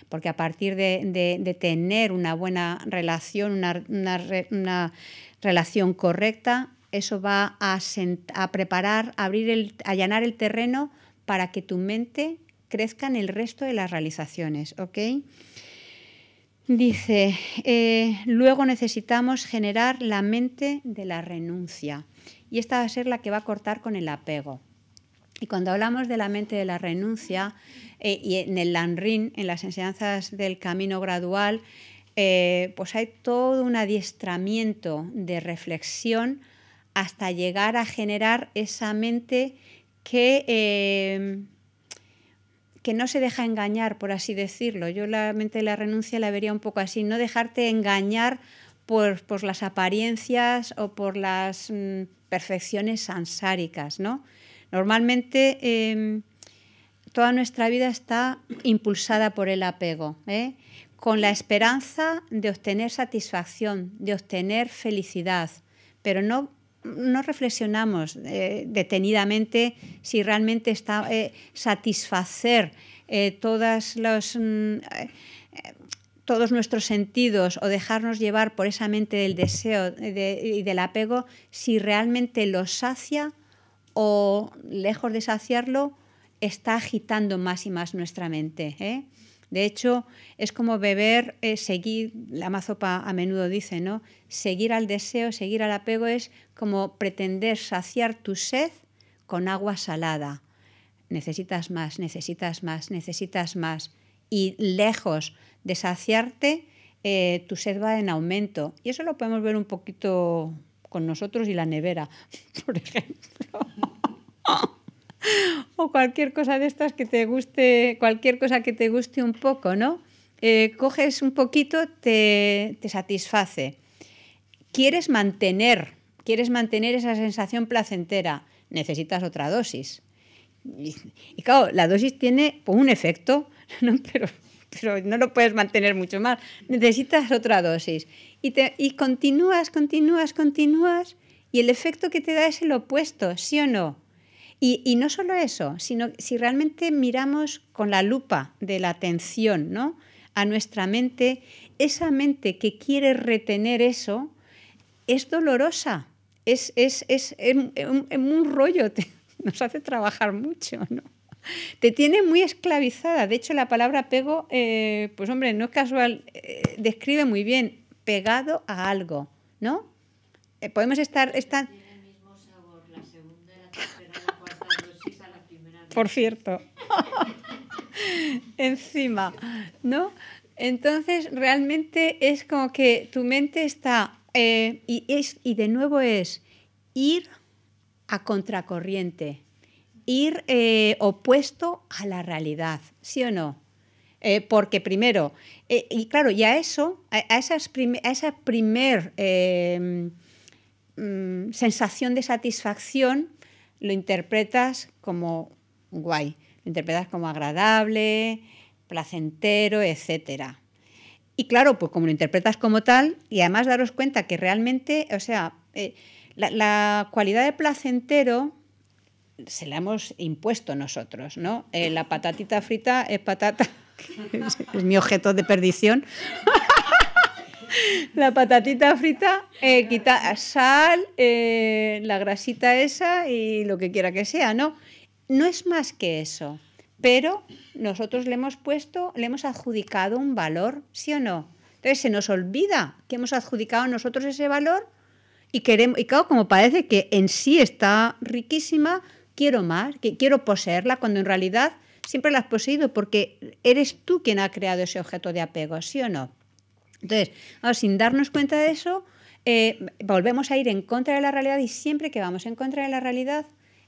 [SPEAKER 1] porque a partir de, tener una buena relación, una, una, una relación correcta, eso va a, preparar, a abrir el, allanar el terreno para que tu mente crezca en el resto de las realizaciones, ¿ok? Dice, eh, luego necesitamos generar la mente de la renuncia. Y esta va a ser la que va a cortar con el apego. Y cuando hablamos de la mente de la renuncia, eh, y en el Lanrin, en las enseñanzas del camino gradual, eh, pues hay todo un adiestramiento de reflexión hasta llegar a generar esa mente que, eh, que no se deja engañar, por así decirlo. Yo la mente de la renuncia la vería un poco así, no dejarte engañar por, las apariencias o por las mm, perfecciones sansáricas, ¿no? Normalmente eh, toda nuestra vida está impulsada por el apego con la esperanza de obtener satisfacción, de obtener felicidad, pero no, no reflexionamos eh, detenidamente si realmente está eh, satisfacer eh, los, mm, todos nuestros sentidos o dejarnos llevar por esa mente del deseo y del apego, si realmente lo sacia o lejos de saciarlo, está agitando más y más nuestra mente. ¿eh? De hecho, es como beber, eh, seguir, la mazopa a menudo dice, ¿no? Seguir al deseo, seguir al apego es como pretender saciar tu sed con agua salada. Necesitas más, necesitas más, necesitas más. Y lejos de saciarte, eh, tu sed va en aumento. Y eso lo podemos ver un poquito con nosotros y la nevera, por ejemplo. o cualquier cosa de estas que te guste, cualquier cosa que te guste un poco, ¿no? Eh, coges un poquito, te, te satisface. Quieres mantener, quieres mantener esa sensación placentera, necesitas otra dosis. Y, claro, la dosis tiene un efecto, Pero, no lo puedes mantener mucho más. Necesitas otra dosis. Y, y continúas, continúas, continúas, y el efecto que te da es el opuesto, ¿sí o no? Y, no solo eso, sino si realmente miramos con la lupa de la atención ¿no? a nuestra mente, esa mente que quiere retener eso es dolorosa, es, es, un, rollo, nos hace trabajar mucho, ¿no? Te tiene muy esclavizada. De hecho, la palabra pego, eh, pues hombre, no es casual, eh, describe muy bien, pegado a algo, ¿no? Eh, podemos estar, estar por cierto. Encima, ¿no? Entonces, realmente es como que tu mente está, eh, y, y de nuevo es ir a contracorriente, ir eh, opuesto a la realidad, ¿sí o no? Eh, porque primero, y claro, y a eso, a, esas a esa primer em, mm, sensación de satisfacción, lo interpretas como guay. Lo interpretas como agradable, placentero, etcétera. Y claro, pues como lo interpretas como tal, y además daros cuenta que realmente, o sea, eh, la, la, cualidad de placentero se la hemos impuesto nosotros, ¿no? Eh, la patatita frita es patata, es, mi objeto de perdición. la patatita frita, eh, quita sal, la grasita esa y lo que quiera que sea, ¿no? No es más que eso, pero nosotros le hemos puesto, le hemos adjudicado un valor, ¿sí o no? Entonces se nos olvida que hemos adjudicado nosotros ese valor y queremos, y claro, como parece que en sí está riquísima, quiero más, que quiero poseerla, cuando en realidad siempre la has poseído porque eres tú quien ha creado ese objeto de apego, ¿sí o no? Entonces, sin darnos cuenta de eso, eh, volvemos a ir en contra de la realidad y siempre que vamos en contra de la realidad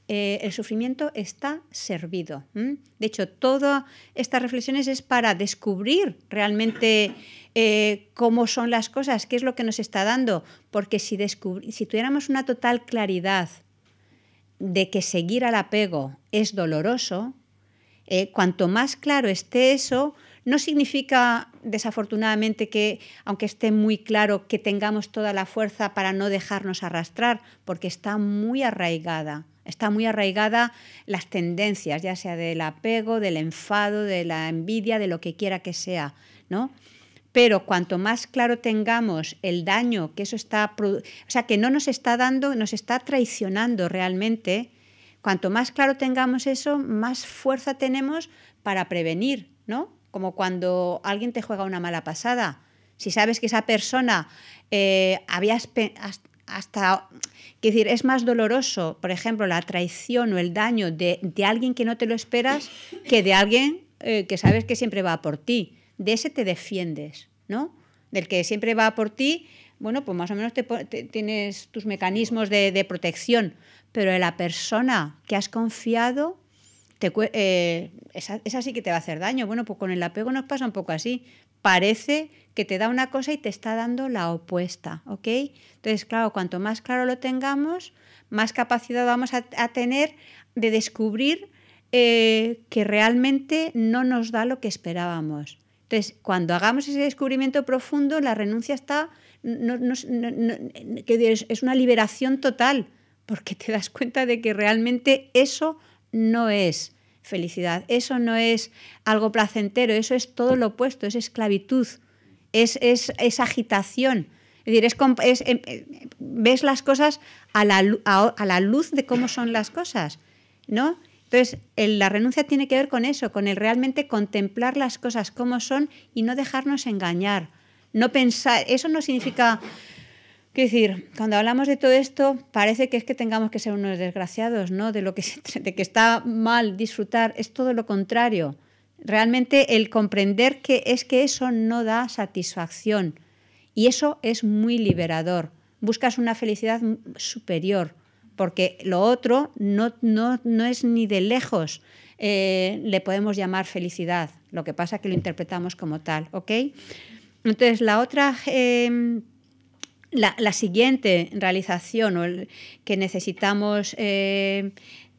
[SPEAKER 1] eh, el sufrimiento está servido. De hecho, todas estas reflexiones es para descubrir realmente eh, cómo son las cosas, qué es lo que nos está dando, porque si, tuviéramos una total claridad de que seguir al apego es doloroso, eh, cuanto más claro esté eso, no significa desafortunadamente que, aunque esté muy claro, que tengamos toda la fuerza para no dejarnos arrastrar, porque está muy arraigada Está muy arraigada las tendencias, ya sea del apego, del enfado, de la envidia, de lo que quiera que sea, ¿no? Pero cuanto más claro tengamos el daño que eso está, o sea, que no nos está dando, nos está traicionando realmente, cuanto más claro tengamos eso, más fuerza tenemos para prevenir, ¿no? Como cuando alguien te juega una mala pasada. Si sabes que esa persona eh, había hasta, decir, es más doloroso, por ejemplo, la traición o el daño de, alguien que no te lo esperas que de alguien eh, que sabes que siempre va por ti. De ese te defiendes, ¿no? Del que siempre va por ti, bueno, pues más o menos tienes tus mecanismos de, protección, pero de la persona que has confiado, eh, es así que te va a hacer daño. Bueno, pues con el apego nos pasa un poco así parece que te da una cosa y te está dando la opuesta, ¿ok? Entonces, claro, cuanto más claro lo tengamos, más capacidad vamos a, tener de descubrir eh, que realmente no nos da lo que esperábamos. Entonces, cuando hagamos ese descubrimiento profundo, la renuncia está, es una liberación total, porque te das cuenta de que realmente eso no es felicidad. Eso no es algo placentero, eso es todo lo opuesto, es esclavitud, es, es, agitación. Es decir, es, em, eh, ves las cosas a la, a, la luz de cómo son las cosas, ¿no? Entonces, la renuncia tiene que ver con eso, con el realmente contemplar las cosas como son y no dejarnos engañar. No pensar, eso no significa Quiero decir, cuando hablamos de todo esto, parece que es que tengamos que ser unos desgraciados, ¿no? De lo que, de que está mal disfrutar, es todo lo contrario. Realmente el comprender que es que eso no da satisfacción y eso es muy liberador. Buscas una felicidad superior porque lo otro no, no, es ni de lejos eh, le podemos llamar felicidad, lo que pasa es que lo interpretamos como tal, ¿ok? Entonces, la otra... Em, la, siguiente realización que necesitamos eh,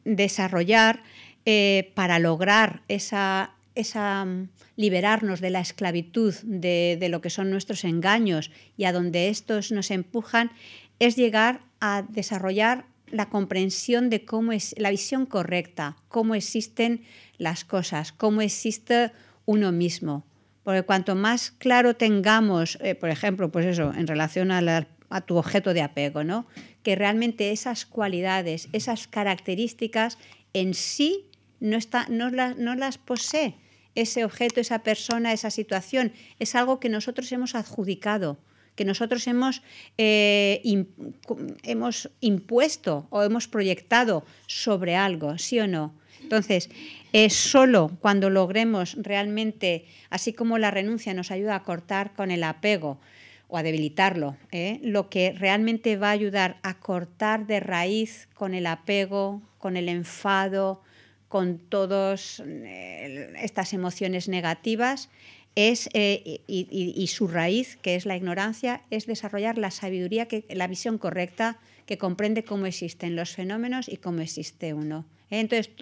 [SPEAKER 1] desarrollar eh, para lograr esa, mm, liberarnos de la esclavitud de, de, lo que son nuestros engaños y a donde estos nos empujan es llegar a desarrollar la comprensión de cómo es la visión correcta, cómo existen las cosas, cómo existe uno mismo. Porque cuanto más claro tengamos, eh, por ejemplo, pues eso, en relación a, tu objeto de apego, ¿no? Que realmente esas cualidades, esas características en sí no, no, no las posee ese objeto, esa persona, esa situación. Es algo que nosotros hemos adjudicado que nosotros hemos, eh, hemos impuesto o hemos proyectado sobre algo, ¿sí o no? Entonces, es eh, solo cuando logremos realmente, así como la renuncia nos ayuda a cortar con el apego o a debilitarlo, ¿eh? lo que realmente va a ayudar a cortar de raíz con el apego, con el enfado, con todas eh, estas emociones negativas, y, su raíz, que es la ignorancia, es desarrollar la sabiduría, la visión correcta que comprende cómo existen los fenómenos y cómo existe uno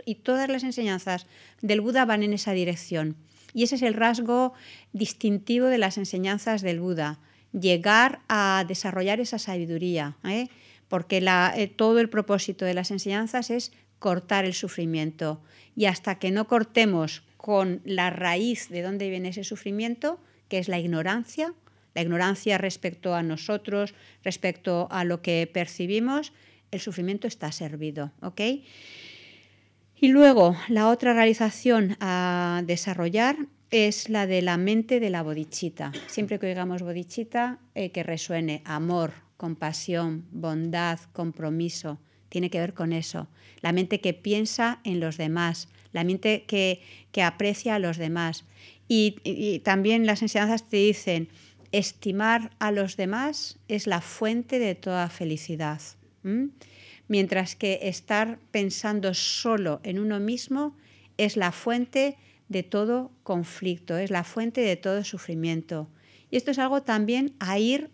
[SPEAKER 1] y todas las enseñanzas del Buda van en esa dirección. Y ese es el rasgo distintivo de las enseñanzas del Buda, llegar a desarrollar esa sabiduría, ¿eh? porque eh, todo el propósito de las enseñanzas es cortar el sufrimiento. Y hasta que no cortemos con la raíz de dónde viene ese sufrimiento, que es la ignorancia, la ignorancia respecto a nosotros, respecto a lo que percibimos, el sufrimiento está servido. Y luego, la otra realización a desarrollar es la de la mente de la bodichita. Siempre que oigamos bodichita, eh, que resuene amor, compasión, bondad, compromiso. Tiene que ver con eso. La mente que piensa en los demás, la mente que, aprecia a los demás. Y, también las enseñanzas te dicen, estimar a los demás es la fuente de toda felicidad mientras que estar pensando solo en uno mismo es la fuente de todo conflicto, es la fuente de todo sufrimiento. Y esto es algo también a ir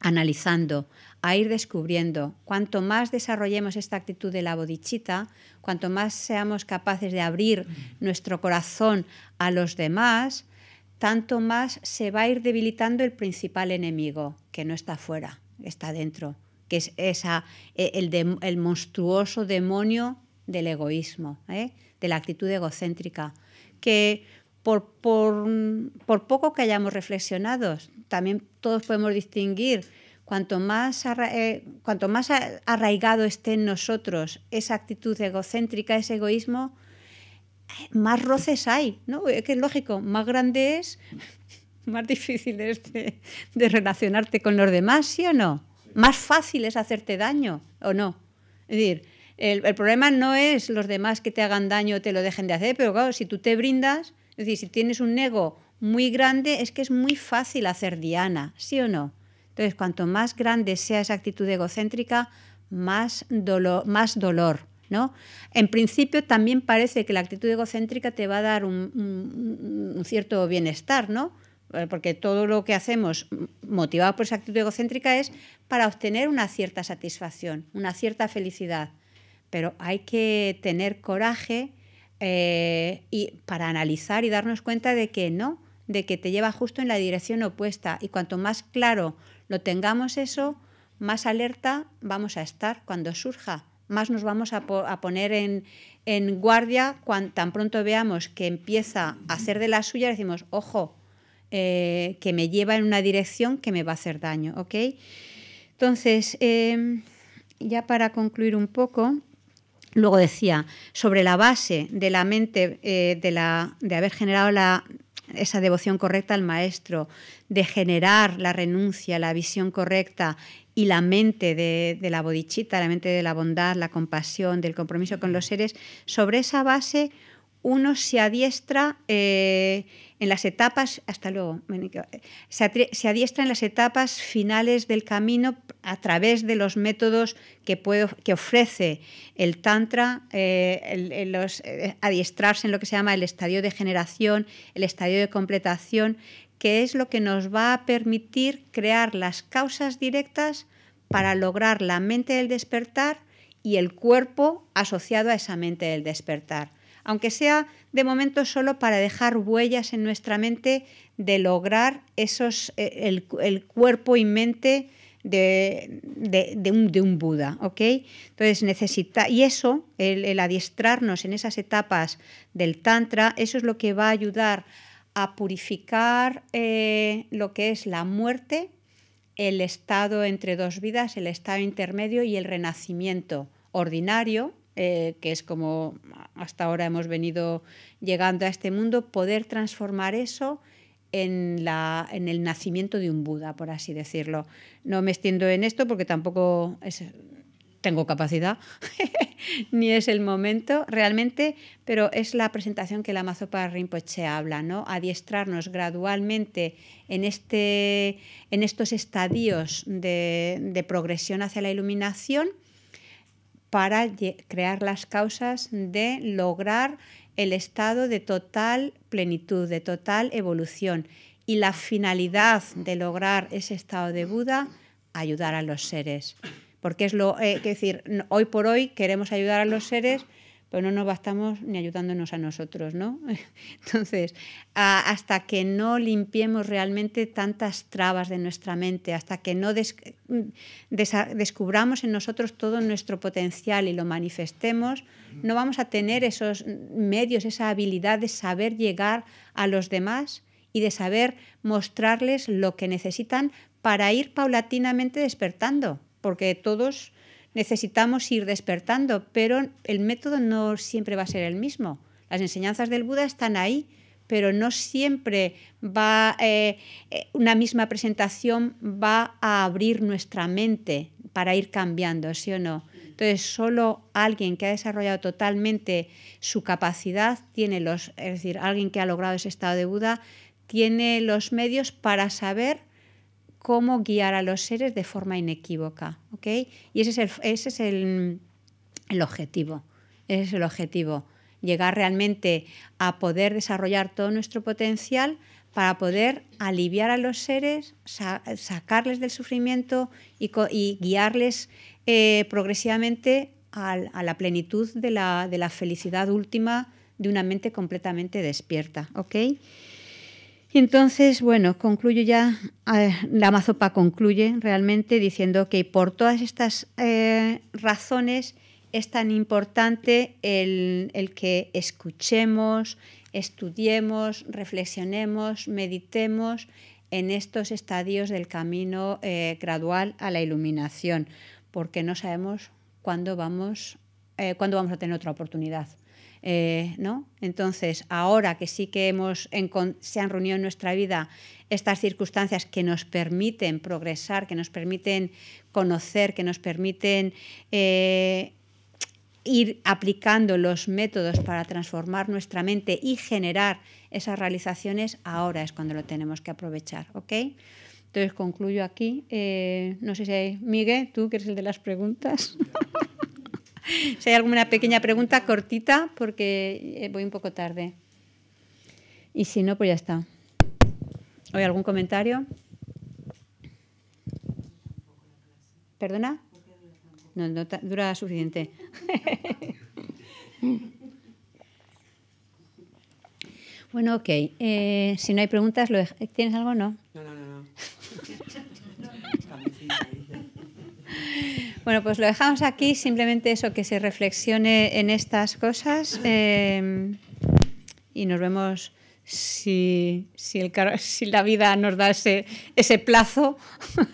[SPEAKER 1] analizando, a ir descubriendo. Cuanto más desarrollemos esta actitud de la bodichita, cuanto más seamos capaces de abrir mm. nuestro corazón a los demás, tanto más se va a ir debilitando el principal enemigo, que no está fuera, está dentro, que es e, el, monstruoso demonio del egoísmo, ¿eh? de la actitud egocéntrica, que por, poco que hayamos reflexionado, también todos podemos distinguir, cuanto más, eh, arraigado esté en nosotros esa actitud egocéntrica, ese egoísmo, más roces hay, ¿no? Es que es lógico, más grande es, más difícil es de, de relacionarte con los demás, ¿sí o no? más fácil es hacerte daño o no. Es decir, el, problema no es los demás que te hagan daño o te lo dejen de hacer, pero claro, si tú te brindas, es decir, si tienes un ego muy grande, es que es muy fácil hacer diana, ¿sí o no? Entonces, cuanto más grande sea esa actitud egocéntrica, más dolor, más dolor ¿no? En principio también parece que la actitud egocéntrica te va a dar un cierto bienestar, ¿no? porque todo lo que hacemos motivado por esa actitud egocéntrica es para obtener una cierta satisfacción, una cierta felicidad. Pero hay que tener coraje eh, y para analizar y darnos cuenta de que no, de que te lleva justo en la dirección opuesta. Y cuanto más claro lo tengamos eso, más alerta vamos a estar cuando surja, más nos vamos a, poner en, guardia cuando tan pronto veamos que empieza a hacer de la suya, decimos, ojo, eh, que me lleva en una dirección que me va a hacer daño, Entonces, em, ya para concluir un poco, luego decía, sobre la base de la mente, eh, de, la, de haber generado esa devoción correcta al maestro, de generar la renuncia, la visión correcta y la mente de, de, la bodichita, la mente de la bondad, la compasión, del compromiso con los seres, sobre esa base uno se adiestra eh, en las etapas, hasta luego, se, adiestra en las etapas finales del camino a través de los métodos que, ofrece el Tantra, eh, eh, adiestrarse en lo que se llama el estadio de generación, el estadio de completación, que es lo que nos va a permitir crear las causas directas para lograr la mente del despertar y el cuerpo asociado a esa mente del despertar aunque sea de momento solo para dejar huellas en nuestra mente de lograr esos, eh, el, cuerpo y mente de, un, Buda, Entonces necesita, y eso, el, adiestrarnos en esas etapas del Tantra, eso es lo que va a ayudar a purificar eh, lo que es la muerte, el estado entre dos vidas, el estado intermedio y el renacimiento ordinario, eh, que es como hasta ahora hemos venido llegando a este mundo, poder transformar eso en, el nacimiento de un Buda, por así decirlo. No me extiendo en esto porque tampoco tengo capacidad, ni es el momento realmente, pero es la presentación que la Mazopa Rinpoche habla, ¿no? Adiestrarnos gradualmente en, este, estos estadios de progresión hacia la iluminación para crear las causas de lograr el estado de total plenitud, de total evolución. Y la finalidad de lograr ese estado de Buda, ayudar a los seres. Porque es lo, eh, que decir, hoy por hoy queremos ayudar a los seres pero no nos bastamos ni ayudándonos a nosotros, ¿no? Entonces, hasta que no limpiemos realmente tantas trabas de nuestra mente, hasta que no descubramos en nosotros todo nuestro potencial y lo manifestemos, no vamos a tener esos medios, esa habilidad de saber llegar a los demás y de saber mostrarles lo que necesitan para ir paulatinamente despertando, porque todos necesitamos ir despertando, pero el método no siempre va a ser el mismo. Las enseñanzas del Buda están ahí, pero no siempre va eh, eh, una misma presentación va a abrir nuestra mente para ir cambiando, ¿sí o no? Entonces, solo alguien que ha desarrollado totalmente su capacidad tiene los, es decir, alguien que ha logrado ese estado de Buda tiene los medios para saber cómo guiar a los seres de forma inequívoca. Y ese es, el, ese es el, objetivo. es el objetivo. Llegar realmente a poder desarrollar todo nuestro potencial para poder aliviar a los seres, sacarles del sufrimiento y, guiarles eh, progresivamente a, la plenitud de la, felicidad última de una mente completamente despierta. Y entonces, bueno, concluyo ya, la mazopa concluye realmente diciendo que por todas estas eh, razones es tan importante el, que escuchemos, estudiemos, reflexionemos, meditemos en estos estadios del camino eh, gradual a la iluminación, porque no sabemos cuándo vamos, eh, cuándo vamos a tener otra oportunidad. Eh, ¿no? Entonces, ahora que sí que hemos se han reunido en nuestra vida estas circunstancias que nos permiten progresar, que nos permiten conocer, que nos permiten eh, ir aplicando los métodos para transformar nuestra mente y generar esas realizaciones, ahora es cuando lo tenemos que aprovechar, ¿ok? Entonces concluyo aquí. Eh, no sé si hay... Miguel, tú que eres el de las preguntas. si hay alguna pequeña pregunta cortita, porque eh, voy un poco tarde. Y si no, pues ya está. ¿Hay algún comentario? ¿Perdona? No, dura suficiente. bueno, ok. Eh, si no hay preguntas, ¿tienes algo no? No, no, no. no. Bueno, pues lo dejamos aquí, simplemente eso, que se reflexione en estas cosas em, y nos vemos si, el, si, la vida nos da ese, ese plazo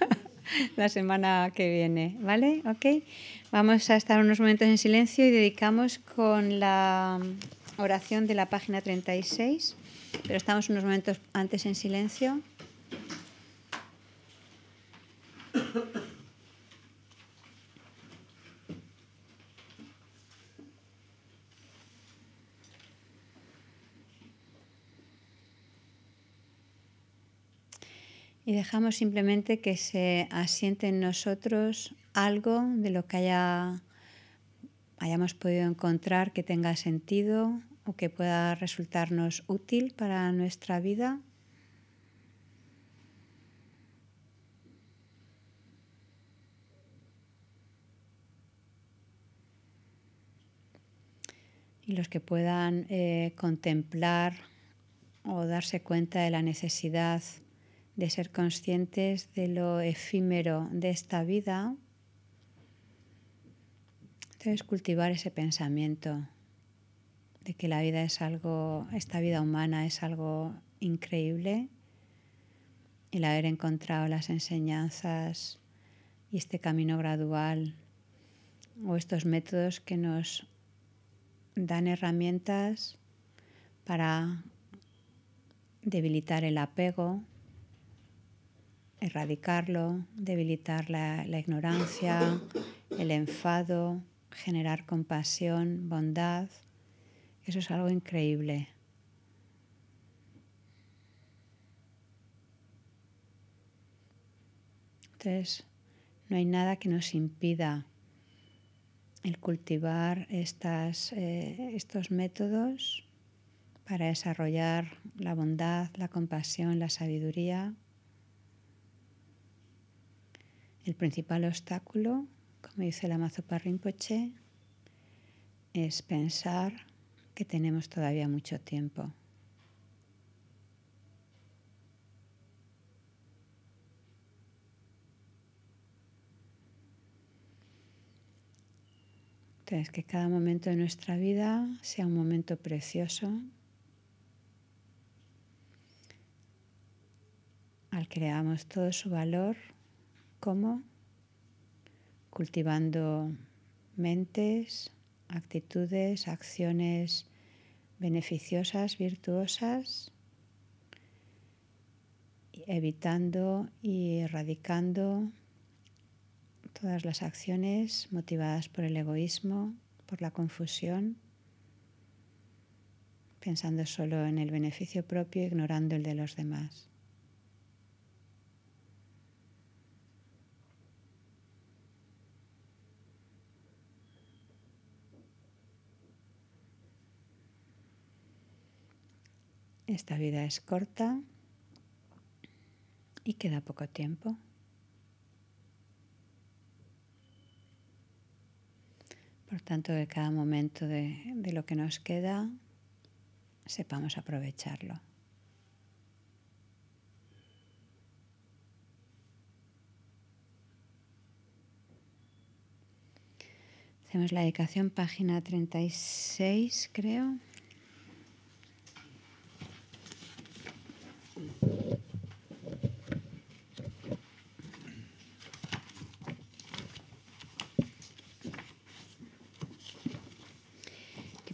[SPEAKER 1] la semana que viene, ¿vale? Ok, vamos a estar unos momentos en silencio y dedicamos con la oración de la página 36, pero estamos unos momentos antes en silencio. Y dejamos simplemente que se asiente en nosotros algo de lo que haya, hayamos podido encontrar que tenga sentido o que pueda resultarnos útil para nuestra vida. Y los que puedan eh, contemplar o darse cuenta de la necesidad de ser conscientes de lo efímero de esta vida. Entonces cultivar ese pensamiento de que la vida es algo, esta vida humana es algo increíble, el haber encontrado las enseñanzas y este camino gradual o estos métodos que nos dan herramientas para debilitar el apego, erradicarlo, debilitar la, ignorancia, el enfado, generar compasión, bondad. Eso es algo increíble. Entonces, no hay nada que nos impida el cultivar eh, estos métodos para desarrollar la bondad, la compasión, la sabiduría el principal obstáculo, como dice la Mazopa Rinpoche, es pensar que tenemos todavía mucho tiempo. Entonces, que cada momento de nuestra vida sea un momento precioso al que le damos todo su valor ¿Cómo? Cultivando mentes, actitudes, acciones beneficiosas, virtuosas, evitando y erradicando todas las acciones motivadas por el egoísmo, por la confusión, pensando solo en el beneficio propio, ignorando el de los demás. Esta vida es corta y queda poco tiempo. Por tanto, de cada momento de, de lo que nos queda sepamos aprovecharlo. Hacemos la dedicación página 36, creo.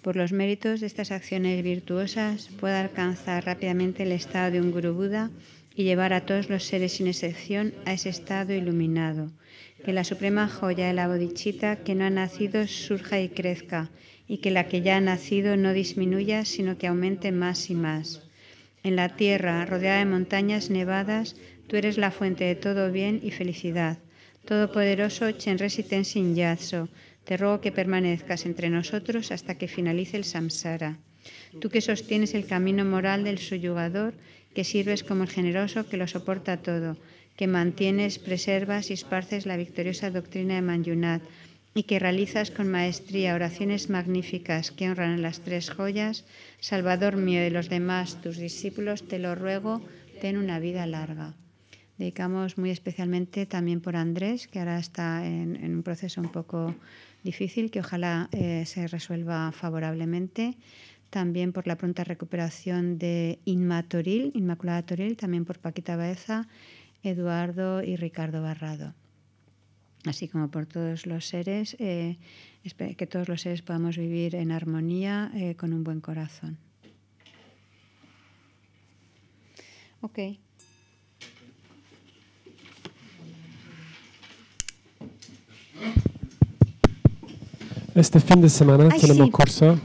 [SPEAKER 1] por los méritos de estas acciones virtuosas pueda alcanzar rápidamente el estado de un Guru Buda y llevar a todos los seres sin excepción a ese estado iluminado. Que la suprema joya de la bodichita que no ha nacido surja y crezca, y que la que ya ha nacido no disminuya, sino que aumente más y más. En la tierra, rodeada de montañas nevadas, tú eres la fuente de todo bien y felicidad. Todopoderoso Chenresi sin yazo. Te ruego que permanezcas entre nosotros hasta que finalice el samsara. Tú que sostienes el camino moral del subyugador, que sirves como el generoso que lo soporta todo, que mantienes, preservas y esparces la victoriosa doctrina de Manyunat y que realizas con maestría oraciones magníficas que honran las tres joyas, Salvador mío y los demás, tus discípulos, te lo ruego, ten una vida larga. Dedicamos muy especialmente también por Andrés, que ahora está en un proceso un poco difícil que ojalá eh, se resuelva favorablemente. También por la pronta recuperación de Inma Toril, Inmaculada Toril, también por Paquita Baeza, Eduardo y Ricardo Barrado. Así como por todos los seres, eh, que todos los seres podamos vivir en armonía eh, con un buen corazón. Ok. Este fin de semana tenemos un curso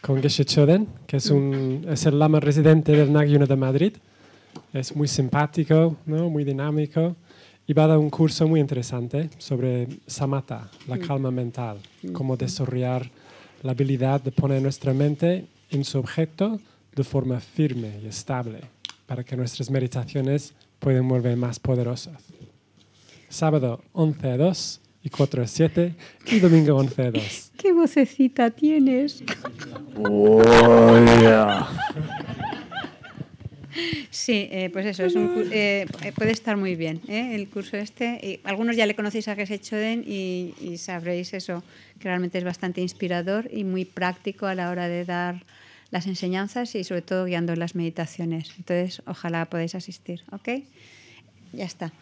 [SPEAKER 1] con Geshe Choden, que es, el lama residente del Nagyuna de Madrid. Es muy simpático, ¿no? muy dinámico y va a dar un curso muy interesante sobre samatha, la mm. calma mental, mm. cómo desarrollar la habilidad de poner nuestra mente en su objeto de forma firme y estable para que nuestras meditaciones puedan volver más poderosas. Sábado 11 a 2 y 4 a 7 y domingo 11 a ¡Qué vocecita tienes! Oh, sí, eh, pues eso, es eh, eh, puede estar muy bien el curso este. Y algunos ya le conocéis a Geshe Choden y, y sabréis eso, que realmente es bastante inspirador y muy práctico a la hora de dar las enseñanzas y sobre todo guiando las meditaciones. Entonces, ojalá podáis asistir, ¿ok? Ya está.